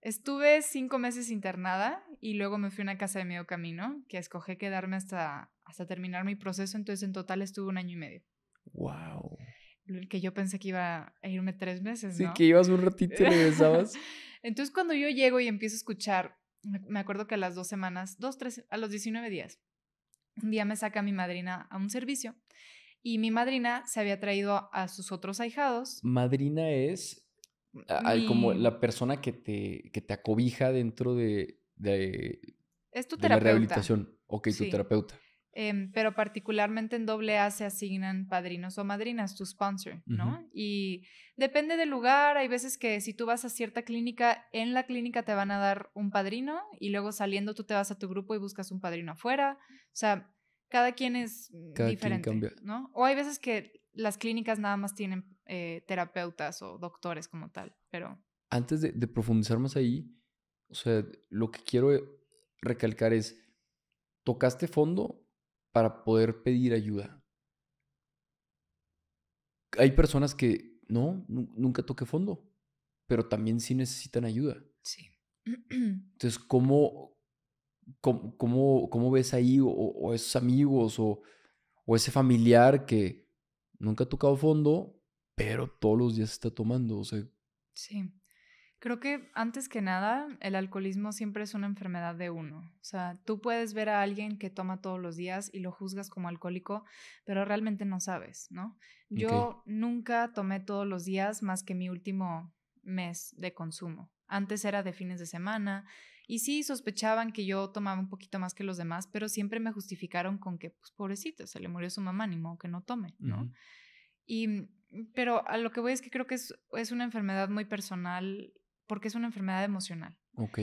Estuve cinco meses internada y luego me fui a una casa de medio camino, que escogí quedarme hasta hasta terminar mi proceso, entonces en total estuve un año y medio. ¡Wow! Que yo pensé que iba a irme tres meses. ¿no? Sí, que ibas un ratito y regresabas. entonces cuando yo llego y empiezo a escuchar, me acuerdo que a las dos semanas, dos, tres, a los 19 días, un día me saca mi madrina a un servicio y mi madrina se había traído a sus otros ahijados. Madrina es Hay como la persona que te, que te acobija dentro de, de, es tu terapeuta. la rehabilitación. Ok, tu terapeuta. Em, pero particularmente en doble A se asignan padrinos o madrinas, tu sponsor, ¿no? Y depende del lugar, hay veces que si tú vas a cierta clínica, en la clínica te van a dar un padrino y luego saliendo tú te vas a tu grupo y buscas un padrino afuera. O sea, cada quien es mm, diferente, ¿no? O hay veces que las clínicas nada más tienen eh, terapeutas o doctores como tal, pero... Antes de, de profundizar más ahí, o sea, lo que quiero recalcar es, tocaste fondo para poder pedir ayuda. Hay personas que no, nunca toque fondo, pero también sí necesitan ayuda. Sí. Entonces, ¿cómo, cómo, cómo, ves ahí o, esos amigos o, o, ese familiar que nunca ha tocado fondo, pero todos los días está tomando? O sea, sí. Creo que antes que nada, el alcoholismo siempre es una enfermedad de uno. O sea, tú puedes ver a alguien que toma todos los días y lo juzgas como alcohólico, pero realmente no sabes, ¿no? Yo nunca tomé todos los días más que mi último mes de consumo. Antes era de fines de semana y sí sospechaban que yo tomaba un poquito más que los demás, pero siempre me justificaron con que, pues pobrecito, se le murió su mamá, ni modo que no tome, ¿no? Y, pero a lo que voy es que creo que es, es una enfermedad muy personal porque es una enfermedad emocional. Ok.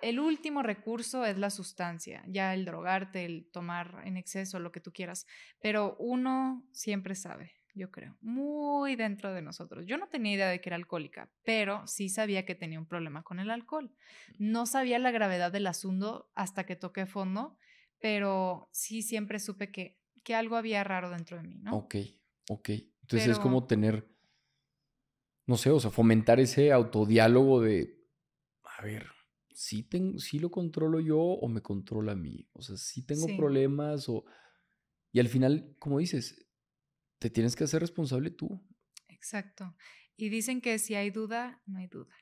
el último recurso es la sustancia, ya el drogarte, el tomar en exceso, lo que tú quieras, pero uno siempre sabe, yo creo, muy dentro de nosotros. Yo no tenía idea de que era alcohólica, pero sí sabía que tenía un problema con el alcohol. Mm. No sabía la gravedad del asunto hasta que toqué fondo, pero sí siempre supe que, que algo había raro dentro de mí, ¿no? Ok, ok. Entonces es como tener no sé, o sea, fomentar ese autodiálogo de, a ver, si si lo controlo yo o me controla a mí, o sea, si tengo problemas o... Y al final, como dices, te tienes que hacer responsable tú. Exacto. Y dicen que si hay duda, no hay duda.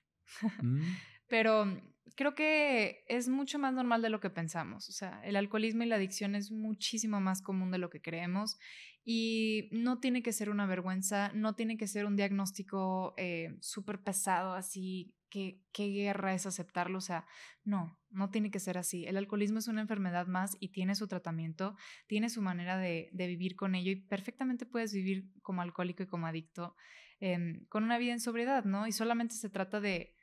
Mm pero mm, creo que es mucho más normal de lo que pensamos. O sea, el alcoholismo y la adicción es muchísimo más común de lo que creemos y no tiene que ser una vergüenza, no tiene que ser un diagnóstico eh, súper pesado, así que qué guerra es aceptarlo. O sea, no, no tiene que ser así. El alcoholismo es una enfermedad más y tiene su tratamiento, tiene su manera de, vivir con ello y perfectamente puedes vivir como alcohólico y como adicto em, con una vida en sobriedad, ¿no? Y solamente se trata de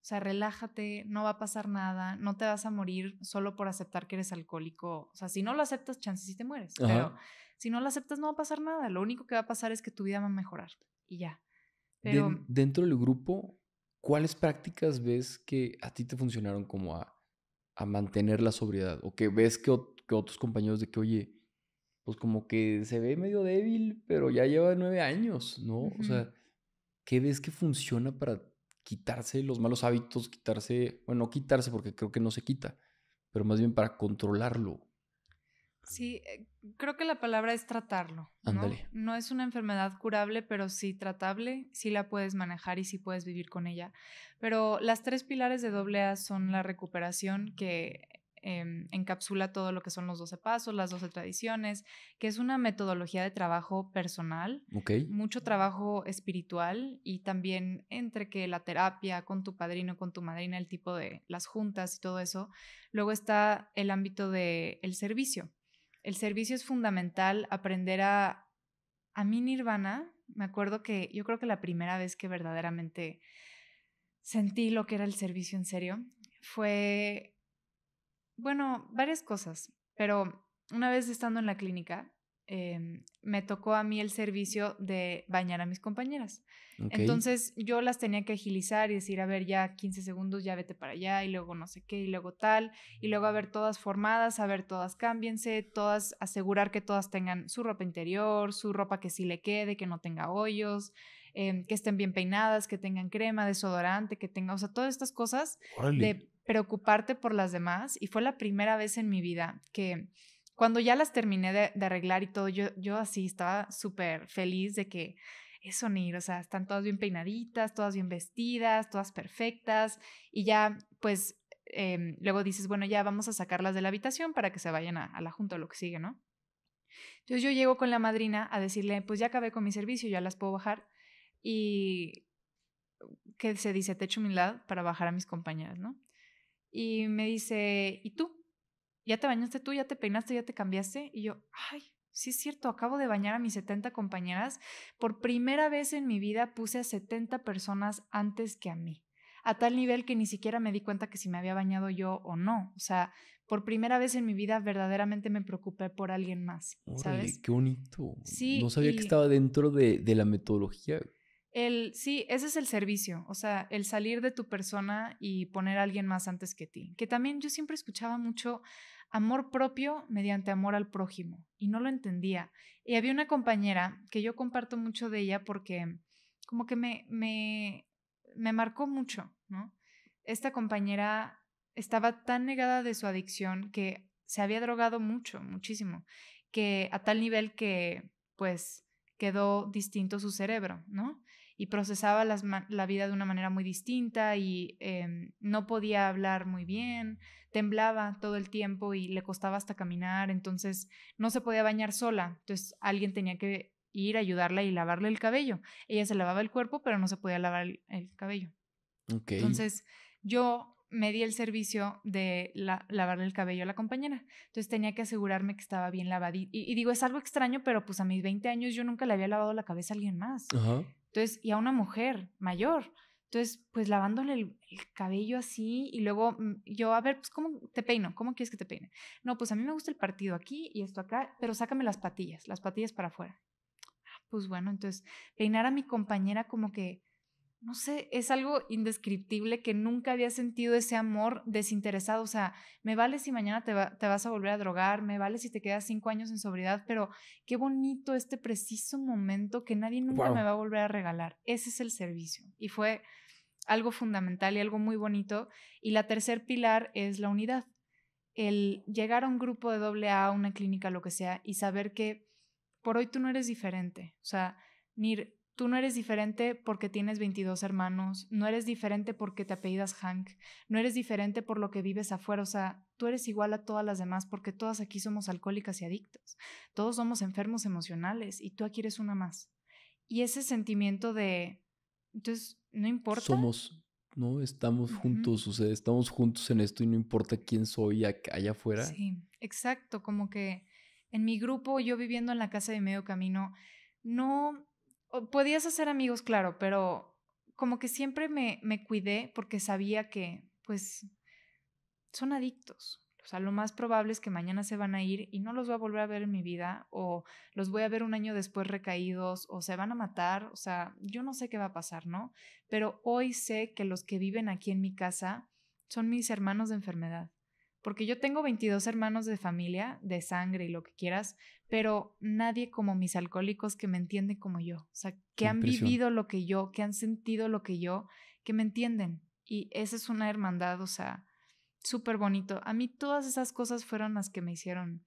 o sea, relájate, no va a pasar nada, no te vas a morir solo por aceptar que eres alcohólico. O sea, si no lo aceptas, chances y te mueres. Pero si no lo aceptas, no va a pasar nada. Lo único que va a pasar es que tu vida va a mejorar y ya. dentro del grupo, ¿cuáles prácticas ves que a ti te funcionaron como a, mantener la sobriedad? ¿O que ves que, otros compañeros de que, oye, pues como que se ve medio débil, pero ya lleva nueve años, ¿no? O sea, ¿qué ves que funciona para ti? quitarse los malos hábitos, quitarse, bueno, quitarse porque creo que no se quita, pero más bien para controlarlo. Sí, eh, creo que la palabra es tratarlo. ¿no? ¿no? es una enfermedad curable, pero sí tratable, sí la puedes manejar y sí puedes vivir con ella. Pero las tres pilares de doble A son la recuperación, que Em, encapsula todo lo que son los 12 pasos, las 12 tradiciones, que es una metodología de trabajo personal, mucho trabajo espiritual y también entre que la terapia con tu padrino, con tu madrina, el tipo de las juntas y todo eso. Luego está el ámbito de el servicio. El servicio es fundamental, aprender a... A mí nirvana, me acuerdo que yo creo que la primera vez que verdaderamente sentí lo que era el servicio en serio fue bueno, varias cosas, pero una vez estando en la clínica, em, me tocó a mí el servicio de bañar a mis compañeras. Entonces yo las tenía que agilizar y decir, a ver, ya 15 segundos, ya vete para allá, y luego no sé qué, y luego tal, y luego a ver todas formadas, a ver todas cámbiense, todas asegurar que todas tengan su ropa interior, su ropa que sí le quede, que no tenga hoyos. Em, que estén bien peinadas, que tengan crema, desodorante, que tengan, o sea, todas estas cosas de preocuparte por las demás y fue la primera vez en mi vida que cuando ya las terminé de, arreglar y todo, yo, yo así estaba súper feliz de que eso, ni o sea, están todas bien peinaditas, todas bien vestidas, todas perfectas y ya pues em, luego dices, bueno, ya vamos a sacarlas de la habitación para que se vayan a, la junta o lo que sigue, ¿no? Entonces yo llego con la madrina a decirle, pues ya acabé con mi servicio, ya las puedo bajar y que se dice te mi lado para bajar a mis compañeras, ¿no? y me dice, ¿y tú? ¿Ya te bañaste tú? ¿Ya te peinaste? ¿Ya te cambiaste? Y yo, ay, sí es cierto, acabo de bañar a mis 70 compañeras. Por primera vez en mi vida puse a 70 personas antes que a mí, a tal nivel que ni siquiera me di cuenta que si me había bañado yo o no. O sea, por primera vez en mi vida verdaderamente me preocupé por alguien más. Órale, ¿sabes? qué bonito. No sabía que estaba dentro de, de la metodología. El, sí, ese es el servicio, o sea, el salir de tu persona y poner a alguien más antes que ti. Que también yo siempre escuchaba mucho amor propio mediante amor al prójimo y no lo entendía. Y había una compañera que yo comparto mucho de ella porque como que me, me, me marcó mucho, ¿no? Esta compañera estaba tan negada de su adicción que se había drogado mucho, muchísimo, que a tal nivel que pues quedó distinto su cerebro, ¿no? y procesaba la vida de una manera muy distinta y em, no podía hablar muy bien, temblaba todo el tiempo y le costaba hasta caminar, entonces no se podía bañar sola, entonces alguien tenía que ir a ayudarla y lavarle el cabello. Ella se lavaba el cuerpo, pero no se podía lavar el, cabello. Entonces yo me di el servicio de lavarle el cabello a la compañera. Entonces tenía que asegurarme que estaba bien lavadita. Y, digo, es algo extraño, pero pues a mis 20 años yo nunca le había lavado la cabeza a alguien más. Ajá. Entonces, y a una mujer mayor. Entonces, pues lavándole el, cabello así y luego mm, yo, a ver, pues, ¿cómo te peino? ¿Cómo quieres que te peine? No, pues a mí me gusta el partido aquí y esto acá, pero sácame las patillas, las patillas para afuera. Ah, pues bueno, entonces peinar a mi compañera como que no sé, es algo indescriptible que nunca había sentido ese amor desinteresado. O sea, me vale si mañana te, vas a volver a drogar, me vale si te quedas cinco años en sobriedad, pero qué bonito este preciso momento que nadie nunca me va a volver a regalar. Ese es el servicio. Y fue algo fundamental y algo muy bonito. Y la tercer pilar es la unidad. El llegar a un grupo de doble a una clínica, lo que sea, y saber que por hoy tú no eres diferente. O sea, Nir, Tú no eres diferente porque tienes 22 hermanos, no eres diferente porque te apellidas Hank, no eres diferente por lo que vives afuera, o sea, tú eres igual a todas las demás porque todas aquí somos alcohólicas y adictas, todos somos enfermos emocionales y tú aquí eres una más. Y ese sentimiento de, entonces, no importa. Somos, ¿no? Estamos juntos, o sea, estamos juntos en esto y no importa quién soy allá afuera. Sí, exacto, como que en mi grupo, yo viviendo en la casa de medio camino, no podías hacer amigos, claro, pero como que siempre me, me cuidé porque sabía que, pues, son adictos. O sea, lo más probable es que mañana se van a ir y no los voy a volver a ver en mi vida, o los voy a ver un año después recaídos, o se van a matar, o sea, yo no sé qué va a pasar, ¿no? Pero hoy sé que los que viven aquí en mi casa son mis hermanos de enfermedad porque yo tengo 22 hermanos de familia, de sangre y lo que quieras, pero nadie como mis alcohólicos que me entiende como yo, o sea, que han vivido lo que yo, que han sentido lo que yo, que me entienden. Y esa es una hermandad, o sea, súper bonito. A mí todas esas cosas fueron las que me hicieron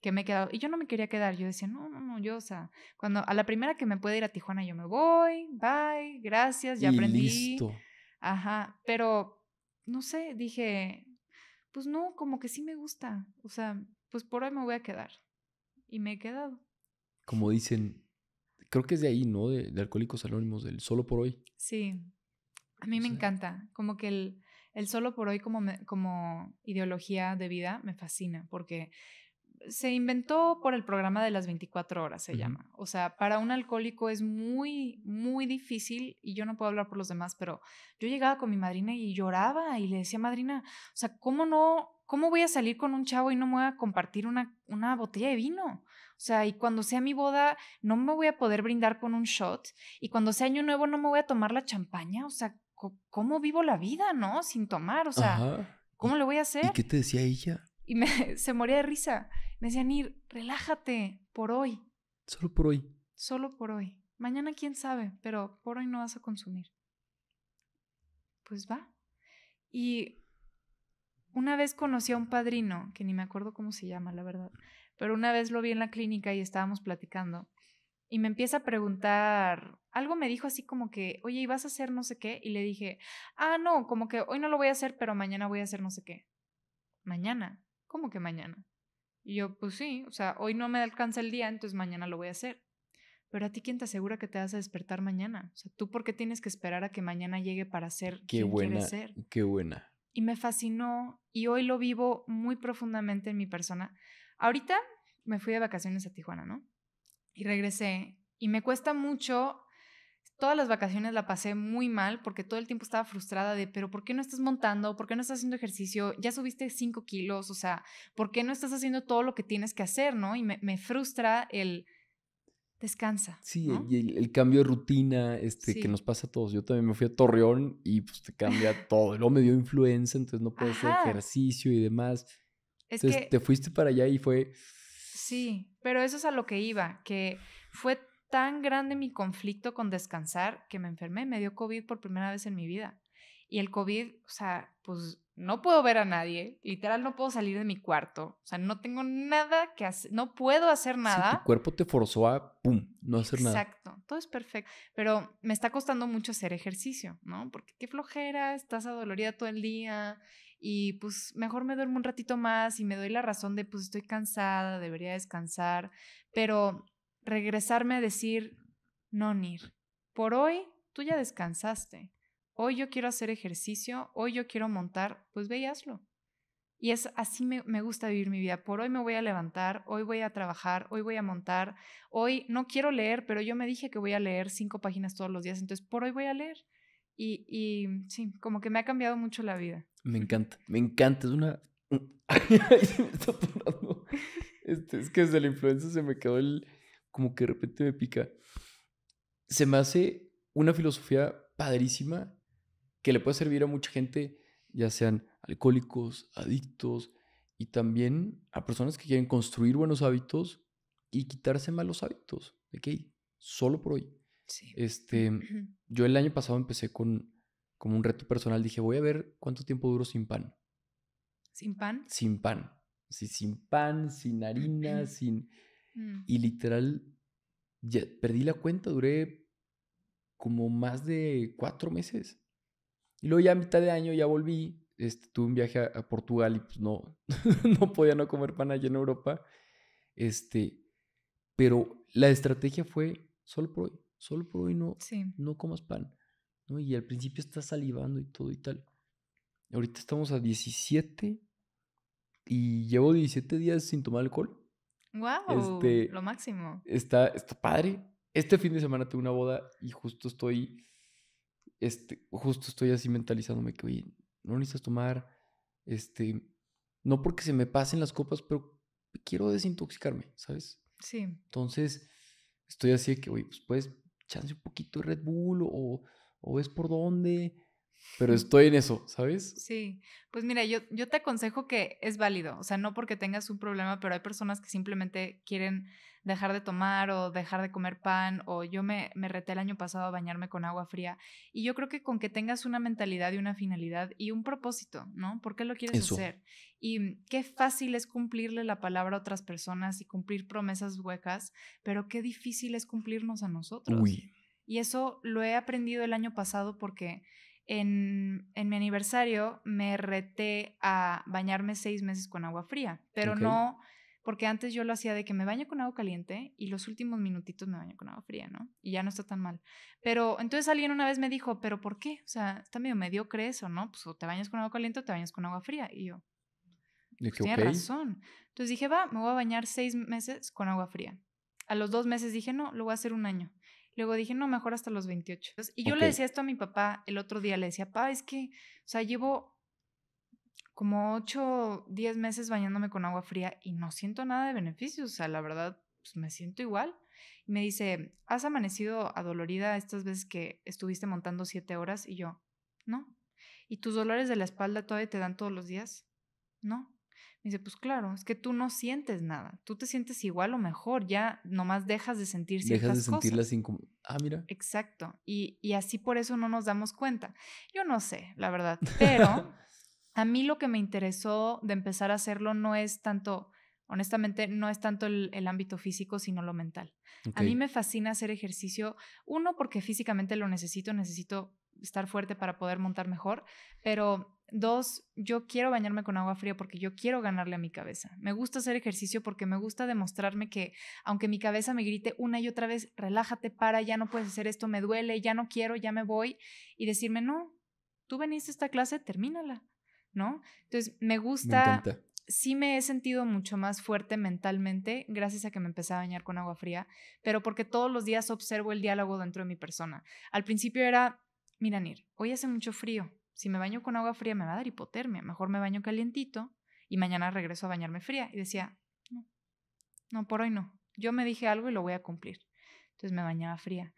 que me he quedado. Y yo no me quería quedar, yo decía, no, no, no, yo, o sea, cuando a la primera que me puede ir a Tijuana, yo me voy, bye, gracias, ya y aprendí. Listo. Ajá, pero no sé, dije, pues no, como que sí me gusta. O sea, pues por hoy me voy a quedar. Y me he quedado. Como dicen, creo que es de ahí, ¿no? De, Alcohólicos Anónimos, del solo por hoy. Sí. A mí me encanta. Como que el, el solo por hoy como, como ideología de vida me fascina, porque se inventó por el programa de las 24 horas, se llama. O sea, para un alcohólico es muy, muy difícil, y yo no puedo hablar por los demás, pero yo llegaba con mi madrina y lloraba y le decía, madrina, o sea, ¿cómo no, cómo voy a salir con un chavo y no me voy a compartir una, una botella de vino? O sea, y cuando sea mi boda, no me voy a poder brindar con un shot, y cuando sea año nuevo, no me voy a tomar la champaña, o sea, ¿cómo vivo la vida, no? Sin tomar, o sea, ¿cómo lo voy a hacer? ¿Y qué te decía ella? Y me, se moría de risa. Me decían, Ir, relájate por hoy. Solo por hoy. Solo por hoy. Mañana quién sabe, pero por hoy no vas a consumir. Pues va. Y una vez conocí a un padrino, que ni me acuerdo cómo se llama, la verdad, pero una vez lo vi en la clínica y estábamos platicando y me empieza a preguntar, algo me dijo así como que, oye, ¿y vas a hacer no sé qué? Y le dije, ah, no, como que hoy no lo voy a hacer, pero mañana voy a hacer no sé qué. Mañana. ¿cómo que mañana? Y yo, pues sí, o sea, hoy no me alcanza el día, entonces mañana lo voy a hacer. Pero a ti, ¿quién te asegura que te vas a despertar mañana? O sea, ¿tú por qué tienes que esperar a que mañana llegue para ser qué quien buena, ser? Qué buena. Y me fascinó y hoy lo vivo muy profundamente en mi persona. Ahorita me fui de vacaciones a Tijuana, ¿no? Y regresé y me cuesta mucho todas las vacaciones la pasé muy mal porque todo el tiempo estaba frustrada de, pero ¿por qué no estás montando? ¿Por qué no estás haciendo ejercicio? Ya subiste 5 kilos, o sea, ¿por qué no estás haciendo todo lo que tienes que hacer, no? Y me, frustra el descansa. Sí, y el, cambio de rutina este, que nos pasa a todos. Yo también me fui a Torreón y pues te cambia todo. Luego me dio influenza, entonces no puedes hacer ejercicio y demás. entonces te fuiste para allá y fue... Sí, pero eso es a lo que iba, que fue tan grande mi conflicto con descansar que me enfermé, me dio COVID por primera vez en mi vida. Y el COVID, o sea, pues no puedo ver a nadie, literal no puedo salir de mi cuarto, o sea, no tengo nada que hacer, no puedo hacer nada. tu cuerpo te forzó a, pum, no hacer nada. Exacto, todo es perfecto, pero me está costando mucho hacer ejercicio, ¿no? Porque qué flojera, estás adolorida todo el día y pues mejor me duermo un ratito más y me doy la razón de pues estoy cansada, debería descansar, pero regresarme a decir, no, ir por hoy tú ya descansaste, hoy yo quiero hacer ejercicio, hoy yo quiero montar, pues ve y es así me, gusta vivir mi vida. Por hoy me voy a levantar, hoy voy a trabajar, hoy voy a montar, hoy no quiero leer, pero yo me dije que voy a leer cinco páginas todos los días, entonces por hoy voy a leer. Y, sí, como que me ha cambiado mucho la vida. Me encanta, me encanta, es una... Este, es que desde la influencia se me quedó el como que de repente me pica. Se me hace una filosofía padrísima que le puede servir a mucha gente, ya sean alcohólicos, adictos y también a personas que quieren construir buenos hábitos y quitarse malos hábitos. De que solo por hoy. Este, yo el año pasado empecé con como un reto personal. Dije, voy a ver cuánto tiempo duro sin pan. ¿Sin pan? Sin pan. Sí, sin pan, sin harina, sin Mm. Y literal, ya perdí la cuenta, duré como más de cuatro meses. Y luego ya a mitad de año ya volví, este, tuve un viaje a, Portugal y pues no, no podía no comer pan allá en Europa. Este, pero la estrategia fue solo por hoy, solo por hoy no, no comas pan. Y al principio estás salivando y todo y tal. Ahorita estamos a 17 y llevo 17 días sin tomar alcohol. ¡Wow! Este lo máximo. Está, está padre. Este fin de semana tengo una boda y justo estoy. Este, justo estoy así mentalizándome que, oye, no necesitas tomar. Este. No porque se me pasen las copas, pero quiero desintoxicarme, ¿sabes? Sí. Entonces, estoy así de que, oye, pues puedes chance un poquito de Red Bull o, o ves por dónde pero estoy en eso, ¿sabes? Sí, pues mira, yo, yo te aconsejo que es válido, o sea, no porque tengas un problema, pero hay personas que simplemente quieren dejar de tomar o dejar de comer pan, o yo me, me reté el año pasado a bañarme con agua fría, y yo creo que con que tengas una mentalidad y una finalidad y un propósito, ¿no? ¿Por qué lo quieres hacer? Y mm, qué fácil es cumplirle la palabra a otras personas y cumplir promesas huecas, pero qué difícil es cumplirnos a nosotros. Y eso lo he aprendido el año pasado porque en, mi aniversario me reté a bañarme seis meses con agua fría, pero no, porque antes yo lo hacía de que me baño con agua caliente y los últimos minutitos me baño con agua fría, ¿no? Y ya no está tan mal. Pero entonces alguien una vez me dijo, ¿pero por qué? O sea, está medio mediocre eso, ¿no? Pues o te bañas con agua caliente o te bañas con agua fría. Y yo, pues, tiene razón. Entonces dije, va, me voy a bañar seis meses con agua fría. A los dos meses dije, no, lo voy a hacer un año. Luego dije, no, mejor hasta los 28. y yo le decía esto a mi papá el otro día, le decía, papá, es que, o sea, llevo como 8, 10 meses bañándome con agua fría y no siento nada de beneficios, o sea, la verdad, pues me siento igual. Y me dice, ¿has amanecido adolorida estas veces que estuviste montando 7 horas? Y yo, no. ¿Y tus dolores de la espalda todavía te dan todos los días? No dice, pues claro, es que tú no sientes nada, tú te sientes igual o mejor, ya nomás dejas de sentir ciertas Dejas de sentir las Ah, mira. Exacto, y, y así por eso no nos damos cuenta. Yo no sé, la verdad, pero a mí lo que me interesó de empezar a hacerlo no es tanto, honestamente, no es tanto el, ámbito físico, sino lo mental. A mí me fascina hacer ejercicio, uno, porque físicamente lo necesito, necesito estar fuerte para poder montar mejor, pero Dos, yo quiero bañarme con agua fría porque yo quiero ganarle a mi cabeza. Me gusta hacer ejercicio porque me gusta demostrarme que aunque mi cabeza me grite una y otra vez, relájate, para, ya no puedes hacer esto, me duele, ya no quiero, ya me voy, y decirme, no, tú veniste a esta clase, termínala, ¿no? Entonces, me gusta... sí me he sentido mucho más fuerte mentalmente gracias a que me empecé a bañar con agua fría, pero porque todos los días observo el diálogo dentro de mi persona. Al principio era, mira, Nir, hoy hace mucho frío, si me baño con agua fría me va a dar hipotermia, mejor me baño calientito y mañana regreso a bañarme fría. Y decía, no, no, por hoy no. Yo me dije algo y lo voy a cumplir. Entonces me bañaba fría.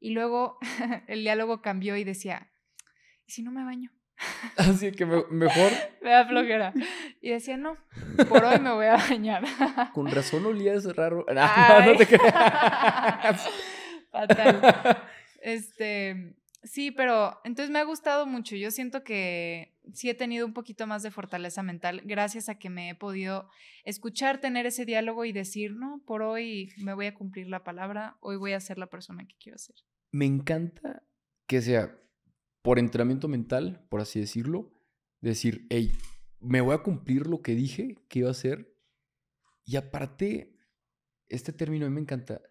Y luego el diálogo cambió y decía, ¿y si no me baño? Así que mejor. me da flojera. Y decía, no, por hoy me voy a bañar. Con razón ese raro. te creas. Fatal. Este, Sí, pero entonces me ha gustado mucho. Yo siento que sí he tenido un poquito más de fortaleza mental gracias a que me he podido escuchar, tener ese diálogo y decir, no, por hoy me voy a cumplir la palabra, hoy voy a ser la persona que quiero ser. Me encanta que sea por entrenamiento mental, por así decirlo, decir, hey, me voy a cumplir lo que dije que iba a hacer. Y aparte, este término a mí me encanta,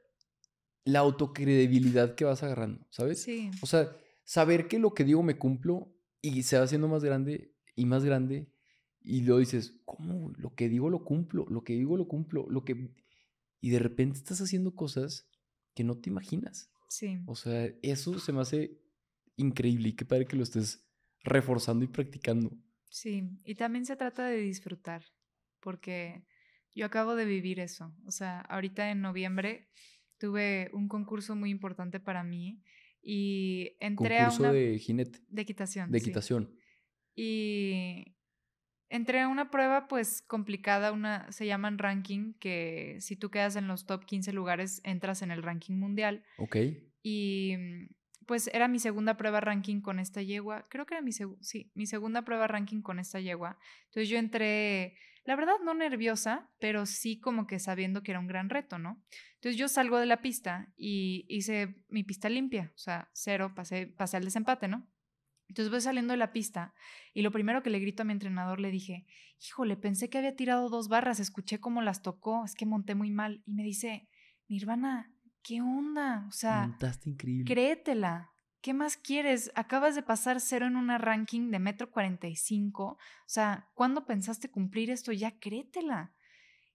la autocredibilidad que vas agarrando, ¿sabes? Sí. O sea, saber que lo que digo me cumplo y se va haciendo más grande y más grande y luego dices, ¿cómo? Lo que digo lo cumplo, lo que digo lo cumplo, lo que... Y de repente estás haciendo cosas que no te imaginas. Sí. O sea, eso se me hace increíble y qué padre que lo estés reforzando y practicando. Sí, y también se trata de disfrutar, porque yo acabo de vivir eso. O sea, ahorita en noviembre tuve un concurso muy importante para mí y entré a una... de jinete. De equitación. De equitación. Y entré a una prueba pues complicada, una se llaman ranking, que si tú quedas en los top 15 lugares entras en el ranking mundial. Ok. Y mm, pues era mi segunda prueba ranking con esta yegua, creo que era mi, sí, mi segunda prueba ranking con esta yegua. Entonces yo entré la verdad no nerviosa, pero sí como que sabiendo que era un gran reto, ¿no? Entonces yo salgo de la pista y hice mi pista limpia, o sea, cero, pasé, pasé al desempate, ¿no? Entonces voy saliendo de la pista y lo primero que le grito a mi entrenador le dije, híjole, pensé que había tirado dos barras, escuché cómo las tocó, es que monté muy mal. Y me dice, Nirvana, ¿qué onda? O sea, increíble. créetela. ¿qué más quieres? Acabas de pasar cero en una ranking de metro 45. O sea, ¿cuándo pensaste cumplir esto? Ya créetela.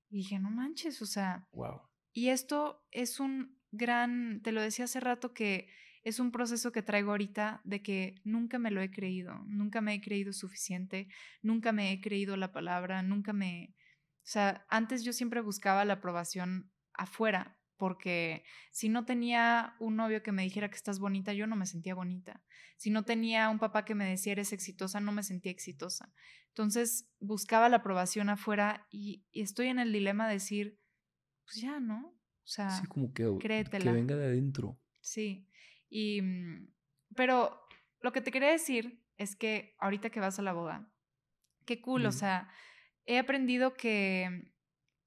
Y dije, no manches, o sea. Wow. Y esto es un gran, te lo decía hace rato que es un proceso que traigo ahorita de que nunca me lo he creído, nunca me he creído suficiente, nunca me he creído la palabra, nunca me... O sea, antes yo siempre buscaba la aprobación afuera, porque si no tenía un novio que me dijera que estás bonita, yo no me sentía bonita. Si no tenía un papá que me decía eres exitosa, no me sentía exitosa. Entonces buscaba la aprobación afuera y, estoy en el dilema de decir, pues ya, ¿no? O sea, como que, créetela. que venga de adentro. Sí, y, mm, pero lo que te quería decir es que ahorita que vas a la boda, qué cool, o sea, he aprendido que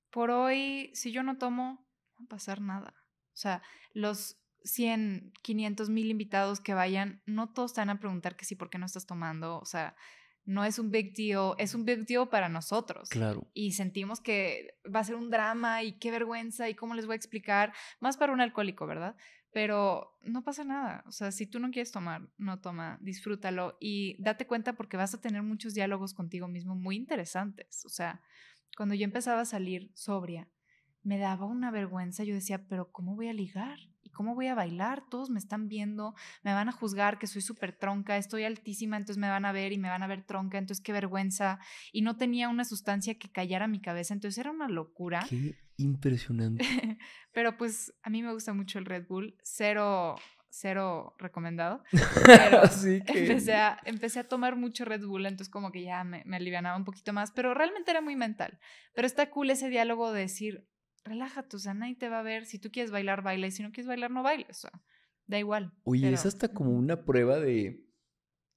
por hoy, si yo no tomo, a pasar nada. O sea, los 100, 500 mil invitados que vayan, no todos te van a preguntar que sí, ¿por qué no estás tomando? O sea, no es un big deal, es un big deal para nosotros. Claro. Y sentimos que va a ser un drama y qué vergüenza y cómo les voy a explicar, más para un alcohólico, ¿verdad? Pero no pasa nada, o sea, si tú no quieres tomar, no toma, disfrútalo y date cuenta porque vas a tener muchos diálogos contigo mismo muy interesantes. O sea, cuando yo empezaba a salir sobria, me daba una vergüenza. Yo decía, pero ¿cómo voy a ligar? ¿Y cómo voy a bailar? Todos me están viendo, me van a juzgar que soy súper tronca, estoy altísima, entonces me van a ver y me van a ver tronca, entonces qué vergüenza. Y no tenía una sustancia que callara mi cabeza, entonces era una locura. Qué impresionante. pero pues a mí me gusta mucho el Red Bull, cero cero recomendado. Pero Así que... empecé, a, tomar mucho Red Bull, entonces como que ya me alivianaba un poquito más, pero realmente era muy mental. Pero está cool ese diálogo de decir, relájate, o sea, nadie te va a ver. Si tú quieres bailar, baila. Y si no quieres bailar, no bailes. O sea, da igual. Oye, es hasta como una prueba de,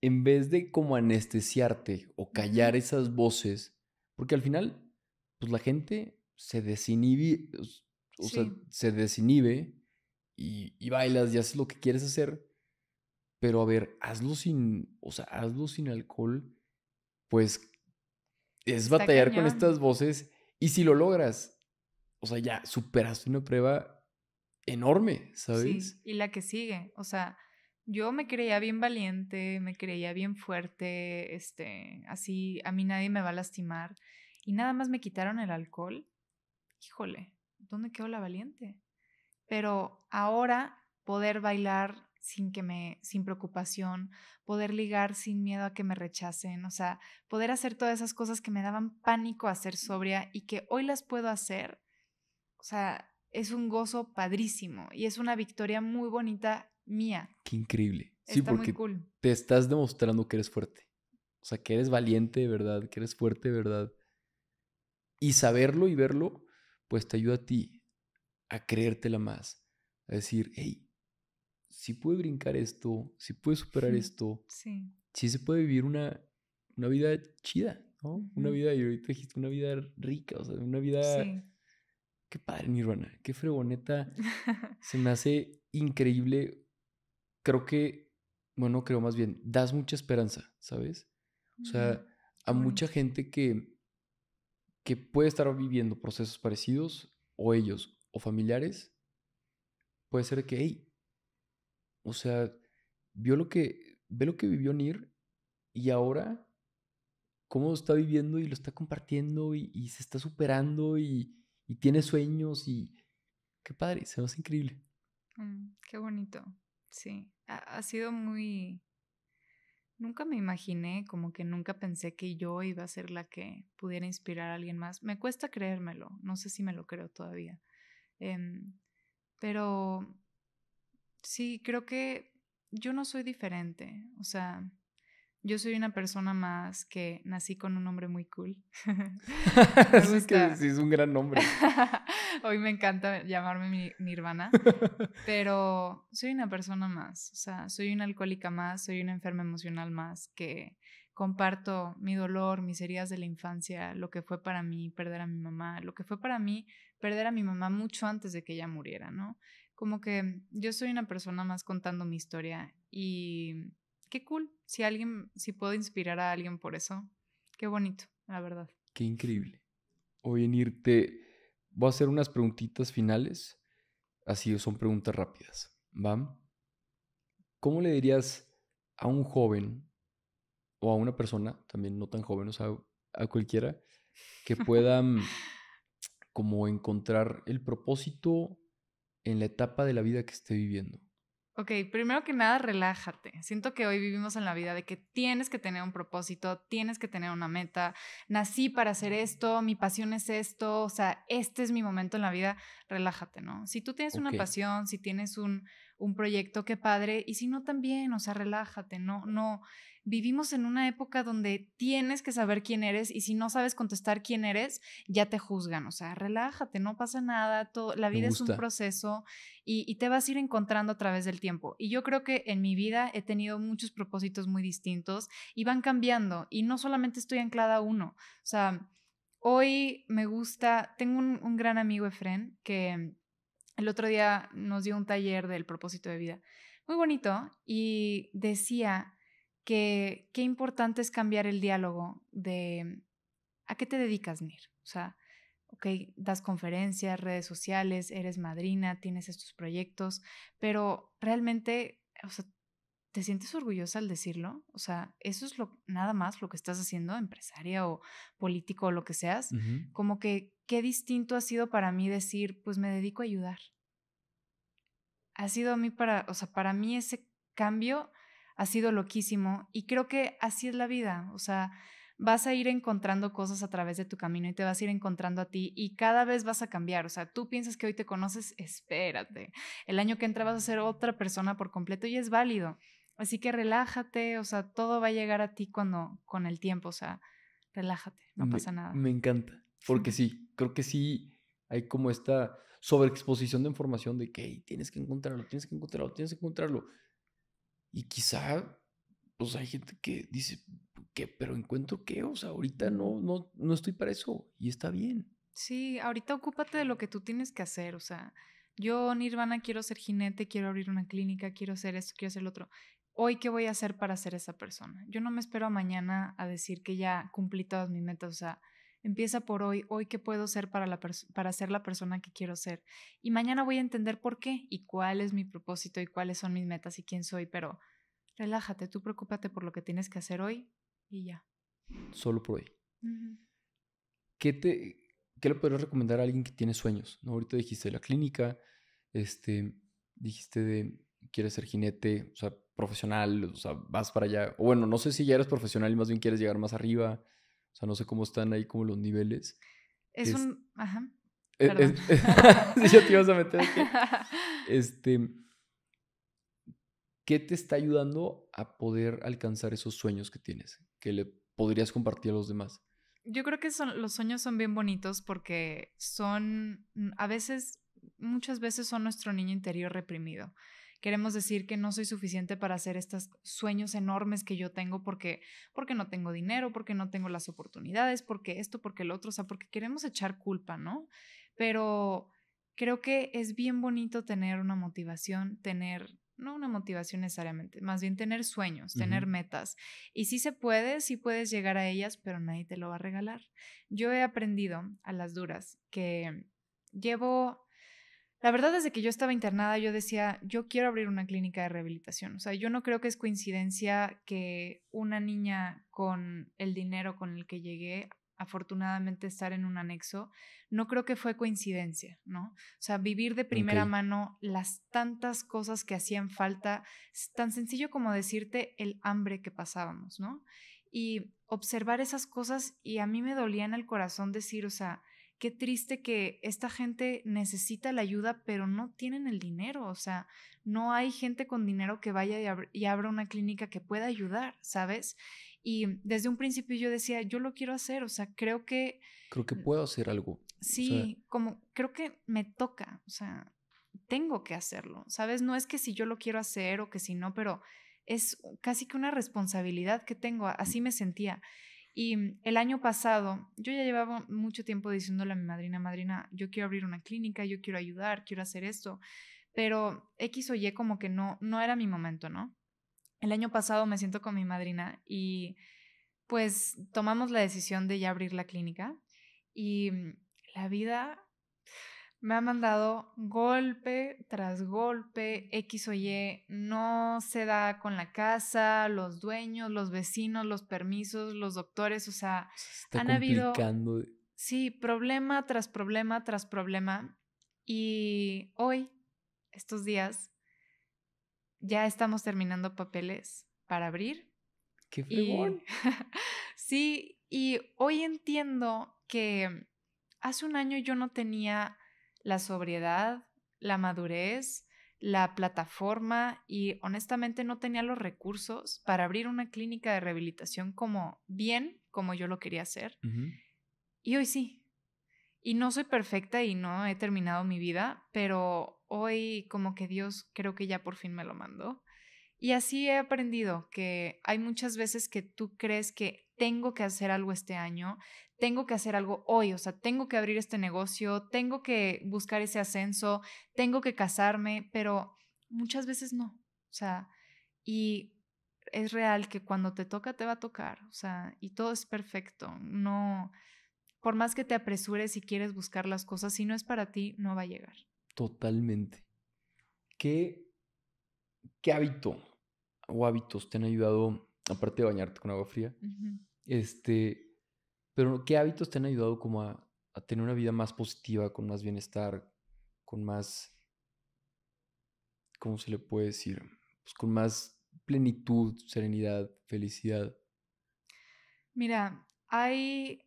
en vez de como anestesiarte o callar esas voces, porque al final, pues la gente se desinhibe, pues, o sea, se desinhibe y, bailas y haces lo que quieres hacer. Pero a ver, hazlo sin, o sea, hazlo sin alcohol, pues es batallar con estas voces. Y si lo logras, o sea, ya superaste una prueba enorme, ¿sabes? Sí, y la que sigue, o sea, yo me creía bien valiente, me creía bien fuerte, este, así, a mí nadie me va a lastimar. Y nada más me quitaron el alcohol. Híjole, ¿dónde quedó la valiente? Pero ahora poder bailar sin que me sin preocupación, poder ligar sin miedo a que me rechacen, o sea, poder hacer todas esas cosas que me daban pánico hacer sobria y que hoy las puedo hacer o sea, es un gozo padrísimo y es una victoria muy bonita mía. Qué increíble. sí, porque te estás demostrando que eres fuerte. O sea, que eres valiente, ¿verdad? Que eres fuerte, ¿verdad? Y saberlo y verlo, pues te ayuda a ti a creértela más. A decir, hey, si puede brincar esto, si puede superar esto, sí. se puede vivir una, una vida chida, ¿no? Una vida, y ahorita dijiste, una vida rica, o sea, una vida qué padre Nirvana, qué fregoneta. Se me hace increíble. Creo que, bueno, creo más bien, das mucha esperanza, ¿sabes? O sea, a mucha gente que, que puede estar viviendo procesos parecidos, o ellos, o familiares, puede ser que, hey, o sea, vio lo que, ve lo que vivió Nir y ahora cómo lo está viviendo y lo está compartiendo y se está superando y, y tiene sueños y qué padre, se ve increíble. Mm, qué bonito, sí. Ha, sido muy... Nunca me imaginé, como que nunca pensé que yo iba a ser la que pudiera inspirar a alguien más. Me cuesta creérmelo, no sé si me lo creo todavía. Em, pero sí, creo que yo no soy diferente, o sea, yo soy una persona más que nací con un nombre muy cool. Es que sí, es un gran nombre. Hoy me encanta llamarme Nirvana, pero soy una persona más, o sea, soy una alcohólica más, soy una enferma emocional más que comparto mi dolor, mis heridas de la infancia, lo que fue para mí perder a mi mamá, lo que fue para mí perder a mi mamá mucho antes de que ella muriera, ¿no? Como que yo soy una persona más contando mi historia y qué cool. Si alguien, si puedo inspirar a alguien por eso, qué bonito, la verdad. Qué increíble. Hoy en irte voy a hacer unas preguntitas finales. Así son preguntas rápidas. van ¿Cómo le dirías a un joven o a una persona, también no tan joven, o sea, a cualquiera, que pueda mm, como encontrar el propósito en la etapa de la vida que esté viviendo? Ok, primero que nada, relájate. Siento que hoy vivimos en la vida de que tienes que tener un propósito, tienes que tener una meta. Nací para hacer esto, mi pasión es esto, o sea, este es mi momento en la vida relájate, ¿no? Si tú tienes una pasión, si tienes un, proyecto, qué padre, y si no también, o sea, relájate, no, no, vivimos en una época donde tienes que saber quién eres y si no sabes contestar quién eres, ya te juzgan, o sea, relájate, no pasa nada, todo, la vida es un proceso y, y te vas a ir encontrando a través del tiempo. Y yo creo que en mi vida he tenido muchos propósitos muy distintos y van cambiando y no solamente estoy anclada a uno, o sea, Hoy me gusta, tengo un, gran amigo Efren que el otro día nos dio un taller del propósito de vida, muy bonito, y decía que qué importante es cambiar el diálogo de a qué te dedicas, Mir. O sea, ok, das conferencias, redes sociales, eres madrina, tienes estos proyectos, pero realmente, o sea, ¿Te sientes orgullosa al decirlo? O sea, eso es lo nada más lo que estás haciendo, empresaria o político o lo que seas. Como que qué distinto ha sido para mí decir, pues me dedico a ayudar. Ha sido a mí para, o sea, para mí ese cambio ha sido loquísimo y creo que así es la vida, o sea, vas a ir encontrando cosas a través de tu camino y te vas a ir encontrando a ti y cada vez vas a cambiar. O sea, tú piensas que hoy te conoces, espérate. El año que entra vas a ser otra persona por completo y es válido. Así que relájate, o sea, todo va a llegar a ti cuando, con el tiempo, o sea, relájate, no pasa nada. Me encanta, porque sí, creo que sí hay como esta sobreexposición de información de que tienes que encontrarlo, tienes que encontrarlo, tienes que encontrarlo. Y quizá, pues hay gente que dice, ¿qué? Pero encuentro qué, o sea, ahorita no, no, no estoy para eso y está bien. Sí, ahorita ocúpate de lo que tú tienes que hacer, o sea, yo Nirvana quiero ser jinete, quiero abrir una clínica, quiero hacer esto, quiero hacer lo otro hoy qué voy a hacer para ser esa persona. Yo no me espero mañana a decir que ya cumplí todas mis metas, o sea, empieza por hoy, hoy qué puedo hacer para, la para ser la persona que quiero ser. Y mañana voy a entender por qué y cuál es mi propósito y cuáles son mis metas y quién soy, pero relájate, tú preocúpate por lo que tienes que hacer hoy y ya. Solo por hoy. ¿Qué, te, ¿Qué le podrías recomendar a alguien que tiene sueños? Ahorita dijiste la clínica, este, dijiste de quieres ser jinete, o sea, profesional, o sea, vas para allá. O bueno, no sé si ya eres profesional y más bien quieres llegar más arriba. O sea, no sé cómo están ahí como los niveles. Es, un... Ajá. E, e, perdón. te a meter aquí. Este... ¿Qué te está ayudando a poder alcanzar esos sueños que tienes? Que le podrías compartir a los demás. Yo creo que son, los sueños son bien bonitos porque son, mm, a veces, muchas veces son nuestro niño interior reprimido. Queremos decir que no soy suficiente para hacer estos sueños enormes que yo tengo porque, porque no tengo dinero, porque no tengo las oportunidades, porque esto, porque el otro, o sea, porque queremos echar culpa, ¿no? Pero creo que es bien bonito tener una motivación, tener no una motivación necesariamente, más bien tener sueños, tener metas. Y si se puede, si puedes llegar a ellas, pero nadie te lo va a regalar. Yo he aprendido a las duras que llevo la verdad, desde que yo estaba internada, yo decía, yo quiero abrir una clínica de rehabilitación. O sea, yo no creo que es coincidencia que una niña con el dinero con el que llegué, afortunadamente estar en un anexo, no creo que fue coincidencia, ¿no? O sea, vivir de primera mano las tantas cosas que hacían falta, es tan sencillo como decirte el hambre que pasábamos, ¿no? Y observar esas cosas y a mí me dolía en el corazón decir, o sea, qué triste que esta gente necesita la ayuda, pero no tienen el dinero. O sea, no hay gente con dinero que vaya y, abra una clínica que pueda ayudar, ¿sabes? Y desde un principio yo decía, yo lo quiero hacer, o sea, creo que... Creo que puedo hacer algo. Sí, como creo que me toca, o sea, tengo que hacerlo, ¿sabes? No es que si yo lo quiero hacer o que si no, pero es casi que una responsabilidad que tengo, así me sentía. Y mm, el año pasado, yo ya llevaba mucho tiempo diciéndole a mi madrina, madrina, yo quiero abrir una clínica, yo quiero ayudar, quiero hacer esto, pero X o Y como que no, no era mi momento, ¿no? El año pasado me siento con mi madrina y pues tomamos la decisión de ya abrir la clínica y mm, la vida me ha mandado golpe tras golpe, X o Y, no se da con la casa, los dueños, los vecinos, los permisos, los doctores, o sea, han habido... Eh. Sí, problema tras problema tras problema. Y hoy, estos días, ya estamos terminando papeles para abrir. ¡Qué sí, y hoy entiendo que hace un año yo no tenía la sobriedad, la madurez, la plataforma y honestamente no tenía los recursos para abrir una clínica de rehabilitación como bien, como yo lo quería hacer. Y hoy sí. Y no soy perfecta y no he terminado mi vida, pero hoy como que Dios creo que ya por fin me lo mandó. Y así he aprendido que hay muchas veces que tú crees que tengo que hacer algo este año, tengo que hacer algo hoy, o sea, tengo que abrir este negocio, tengo que buscar ese ascenso, tengo que casarme, pero muchas veces no. O sea, y es real que cuando te toca, te va a tocar, o sea, y todo es perfecto, no, por más que te apresures y quieres buscar las cosas, si no es para ti, no va a llegar. Totalmente. ¿Qué, qué hábito o hábitos te han ayudado, aparte de bañarte con agua fría, este, pero ¿qué hábitos te han ayudado como a, tener una vida más positiva, con más bienestar, con más, ¿cómo se le puede decir? Pues con más plenitud, serenidad, felicidad. Mira, hay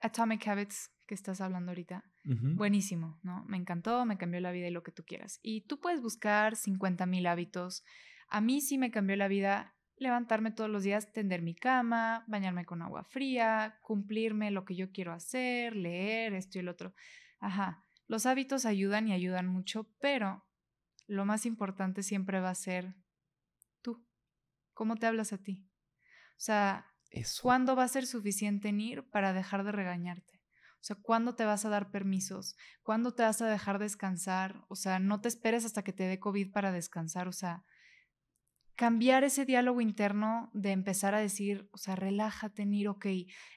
Atomic Habits que estás hablando ahorita. Buenísimo, ¿no? Me encantó, me cambió la vida y lo que tú quieras. Y tú puedes buscar 50.000 hábitos. A mí sí me cambió la vida levantarme todos los días, tender mi cama, bañarme con agua fría, cumplirme lo que yo quiero hacer, leer, esto y el otro. Ajá, los hábitos ayudan y ayudan mucho, pero lo más importante siempre va a ser tú. ¿Cómo te hablas a ti? O sea, ¿cuándo va a ser suficiente en ir para dejar de regañarte? O sea, ¿cuándo te vas a dar permisos? ¿Cuándo te vas a dejar descansar? O sea, no te esperes hasta que te dé COVID para descansar. O sea, cambiar ese diálogo interno de empezar a decir, o sea, relájate, Nir, ok.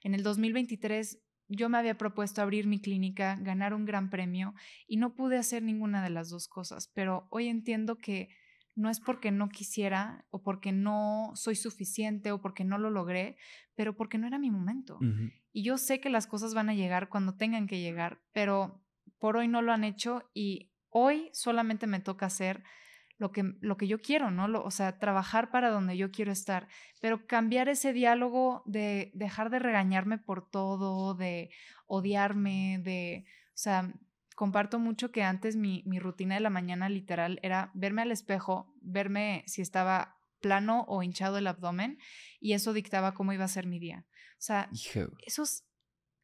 En el 2023 yo me había propuesto abrir mi clínica, ganar un gran premio y no pude hacer ninguna de las dos cosas, pero hoy entiendo que no es porque no quisiera o porque no soy suficiente o porque no lo logré, pero porque no era mi momento. Y yo sé que las cosas van a llegar cuando tengan que llegar, pero por hoy no lo han hecho y hoy solamente me toca hacer lo que, lo que yo quiero, ¿no? o sea, trabajar para donde yo quiero estar, pero cambiar ese diálogo de dejar de regañarme por todo, de odiarme, de, o sea, comparto mucho que antes mi, mi rutina de la mañana literal era verme al espejo, verme si estaba plano o hinchado el abdomen y eso dictaba cómo iba a ser mi día. O sea, esos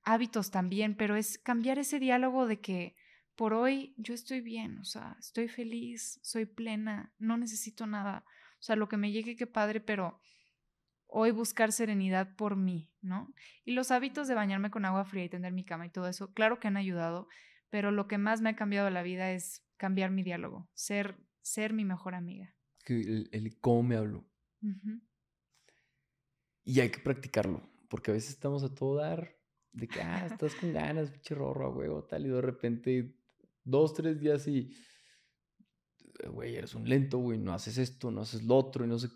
hábitos también, pero es cambiar ese diálogo de que por hoy yo estoy bien, o sea, estoy feliz, soy plena, no necesito nada. O sea, lo que me llegue, qué padre, pero hoy buscar serenidad por mí, ¿no? Y los hábitos de bañarme con agua fría y tender mi cama y todo eso, claro que han ayudado, pero lo que más me ha cambiado la vida es cambiar mi diálogo, ser, ser mi mejor amiga. El, el cómo me hablo. Y hay que practicarlo, porque a veces estamos a todo dar, de que, ah, estás con ganas, pinche rorro, a huevo, tal, y de repente dos, tres días y, güey, eres un lento, güey, no haces esto, no haces lo otro, y no sé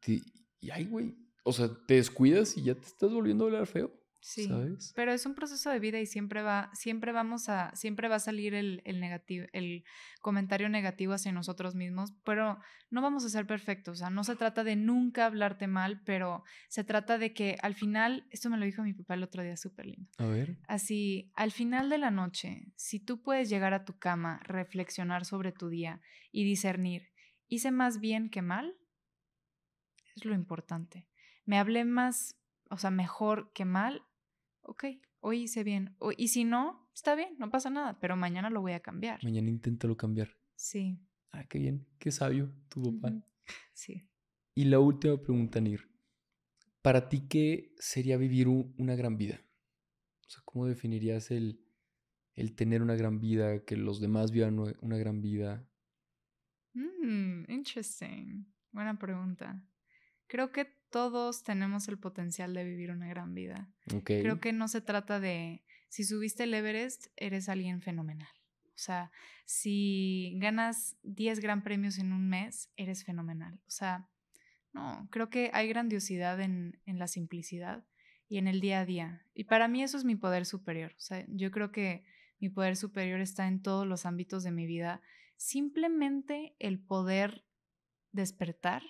qué, y, ay, güey, o sea, te descuidas y ya te estás volviendo a hablar feo. Sí, pero es un proceso de vida y siempre va, siempre vamos a, siempre va a salir el, el, negativo, el comentario negativo hacia nosotros mismos, pero no vamos a ser perfectos, o sea, no se trata de nunca hablarte mal, pero se trata de que al final, esto me lo dijo mi papá el otro día, súper lindo. A ver. Así, al final de la noche, si tú puedes llegar a tu cama, reflexionar sobre tu día y discernir, hice más bien que mal, es lo importante. Me hablé más, o sea, mejor que mal, ok, hoy hice bien. y si no, está bien, no pasa nada, pero mañana lo voy a cambiar. Mañana inténtalo cambiar. Sí. Ah, qué bien, qué sabio tu papá. Sí. Y la última pregunta, Nir. ¿Para ti qué sería vivir una gran vida? O sea, ¿cómo definirías el, el tener una gran vida, que los demás vivan una gran vida? Mmm, interesting. Buena pregunta. Creo que todos tenemos el potencial de vivir una gran vida. Creo que no se trata de, si subiste el Everest, eres alguien fenomenal. O sea, si ganas 10 gran premios en un mes, eres fenomenal. O sea, no, creo que hay grandiosidad en, en la simplicidad y en el día a día. Y para mí eso es mi poder superior. O sea, yo creo que mi poder superior está en todos los ámbitos de mi vida. Simplemente el poder despertar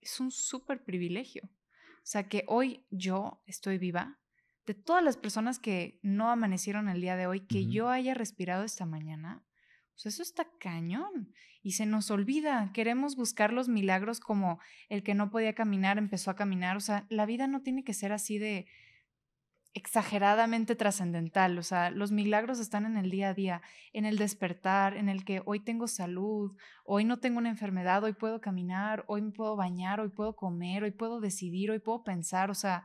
es un súper privilegio. O sea, que hoy yo estoy viva. De todas las personas que no amanecieron el día de hoy, que yo haya respirado esta mañana, pues eso está cañón. Y se nos olvida. Queremos buscar los milagros como el que no podía caminar empezó a caminar. O sea, la vida no tiene que ser así de, exageradamente trascendental. O sea, los milagros están en el día a día, en el despertar, en el que hoy tengo salud, hoy no tengo una enfermedad, hoy puedo caminar, hoy me puedo bañar, hoy puedo comer, hoy puedo decidir, hoy puedo pensar. O sea,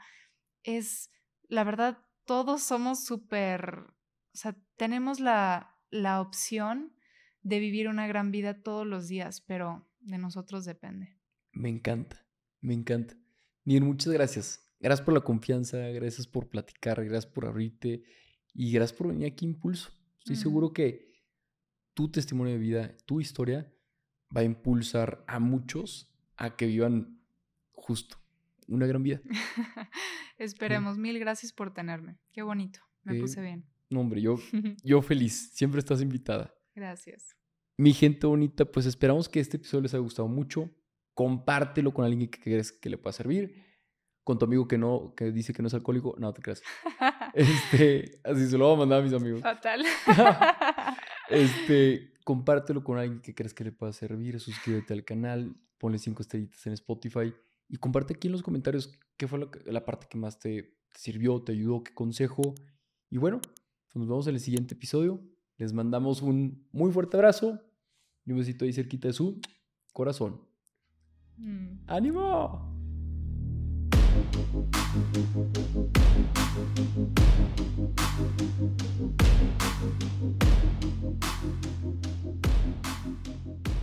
es, la verdad, todos somos súper, o sea, tenemos la, la opción de vivir una gran vida todos los días, pero de nosotros depende. Me encanta, me encanta. Bien, muchas gracias. Gracias por la confianza, gracias por platicar, gracias por abrirte y gracias por venir aquí Impulso. Estoy seguro que tu testimonio de vida, tu historia, va a impulsar a muchos a que vivan justo una gran vida. Esperemos. Mil gracias por tenerme. Qué bonito. Me puse bien. No, hombre, yo, yo feliz. Siempre estás invitada. Gracias. Mi gente bonita, pues esperamos que este episodio les haya gustado mucho. Compártelo con alguien que crees que le pueda servir con tu amigo que no, que dice que no es alcohólico, no te creas. Este, así se lo voy a mandar a mis amigos. Fatal. este, compártelo con alguien que creas que le pueda servir, suscríbete al canal, ponle cinco estrellitas en Spotify y comparte aquí en los comentarios qué fue la, parte que más te, sirvió, te ayudó, qué consejo. Y bueno, pues nos vemos en el siguiente episodio. Les mandamos un muy fuerte abrazo y un besito ahí cerquita de su corazón. Mm. ¡Ánimo! Thank you.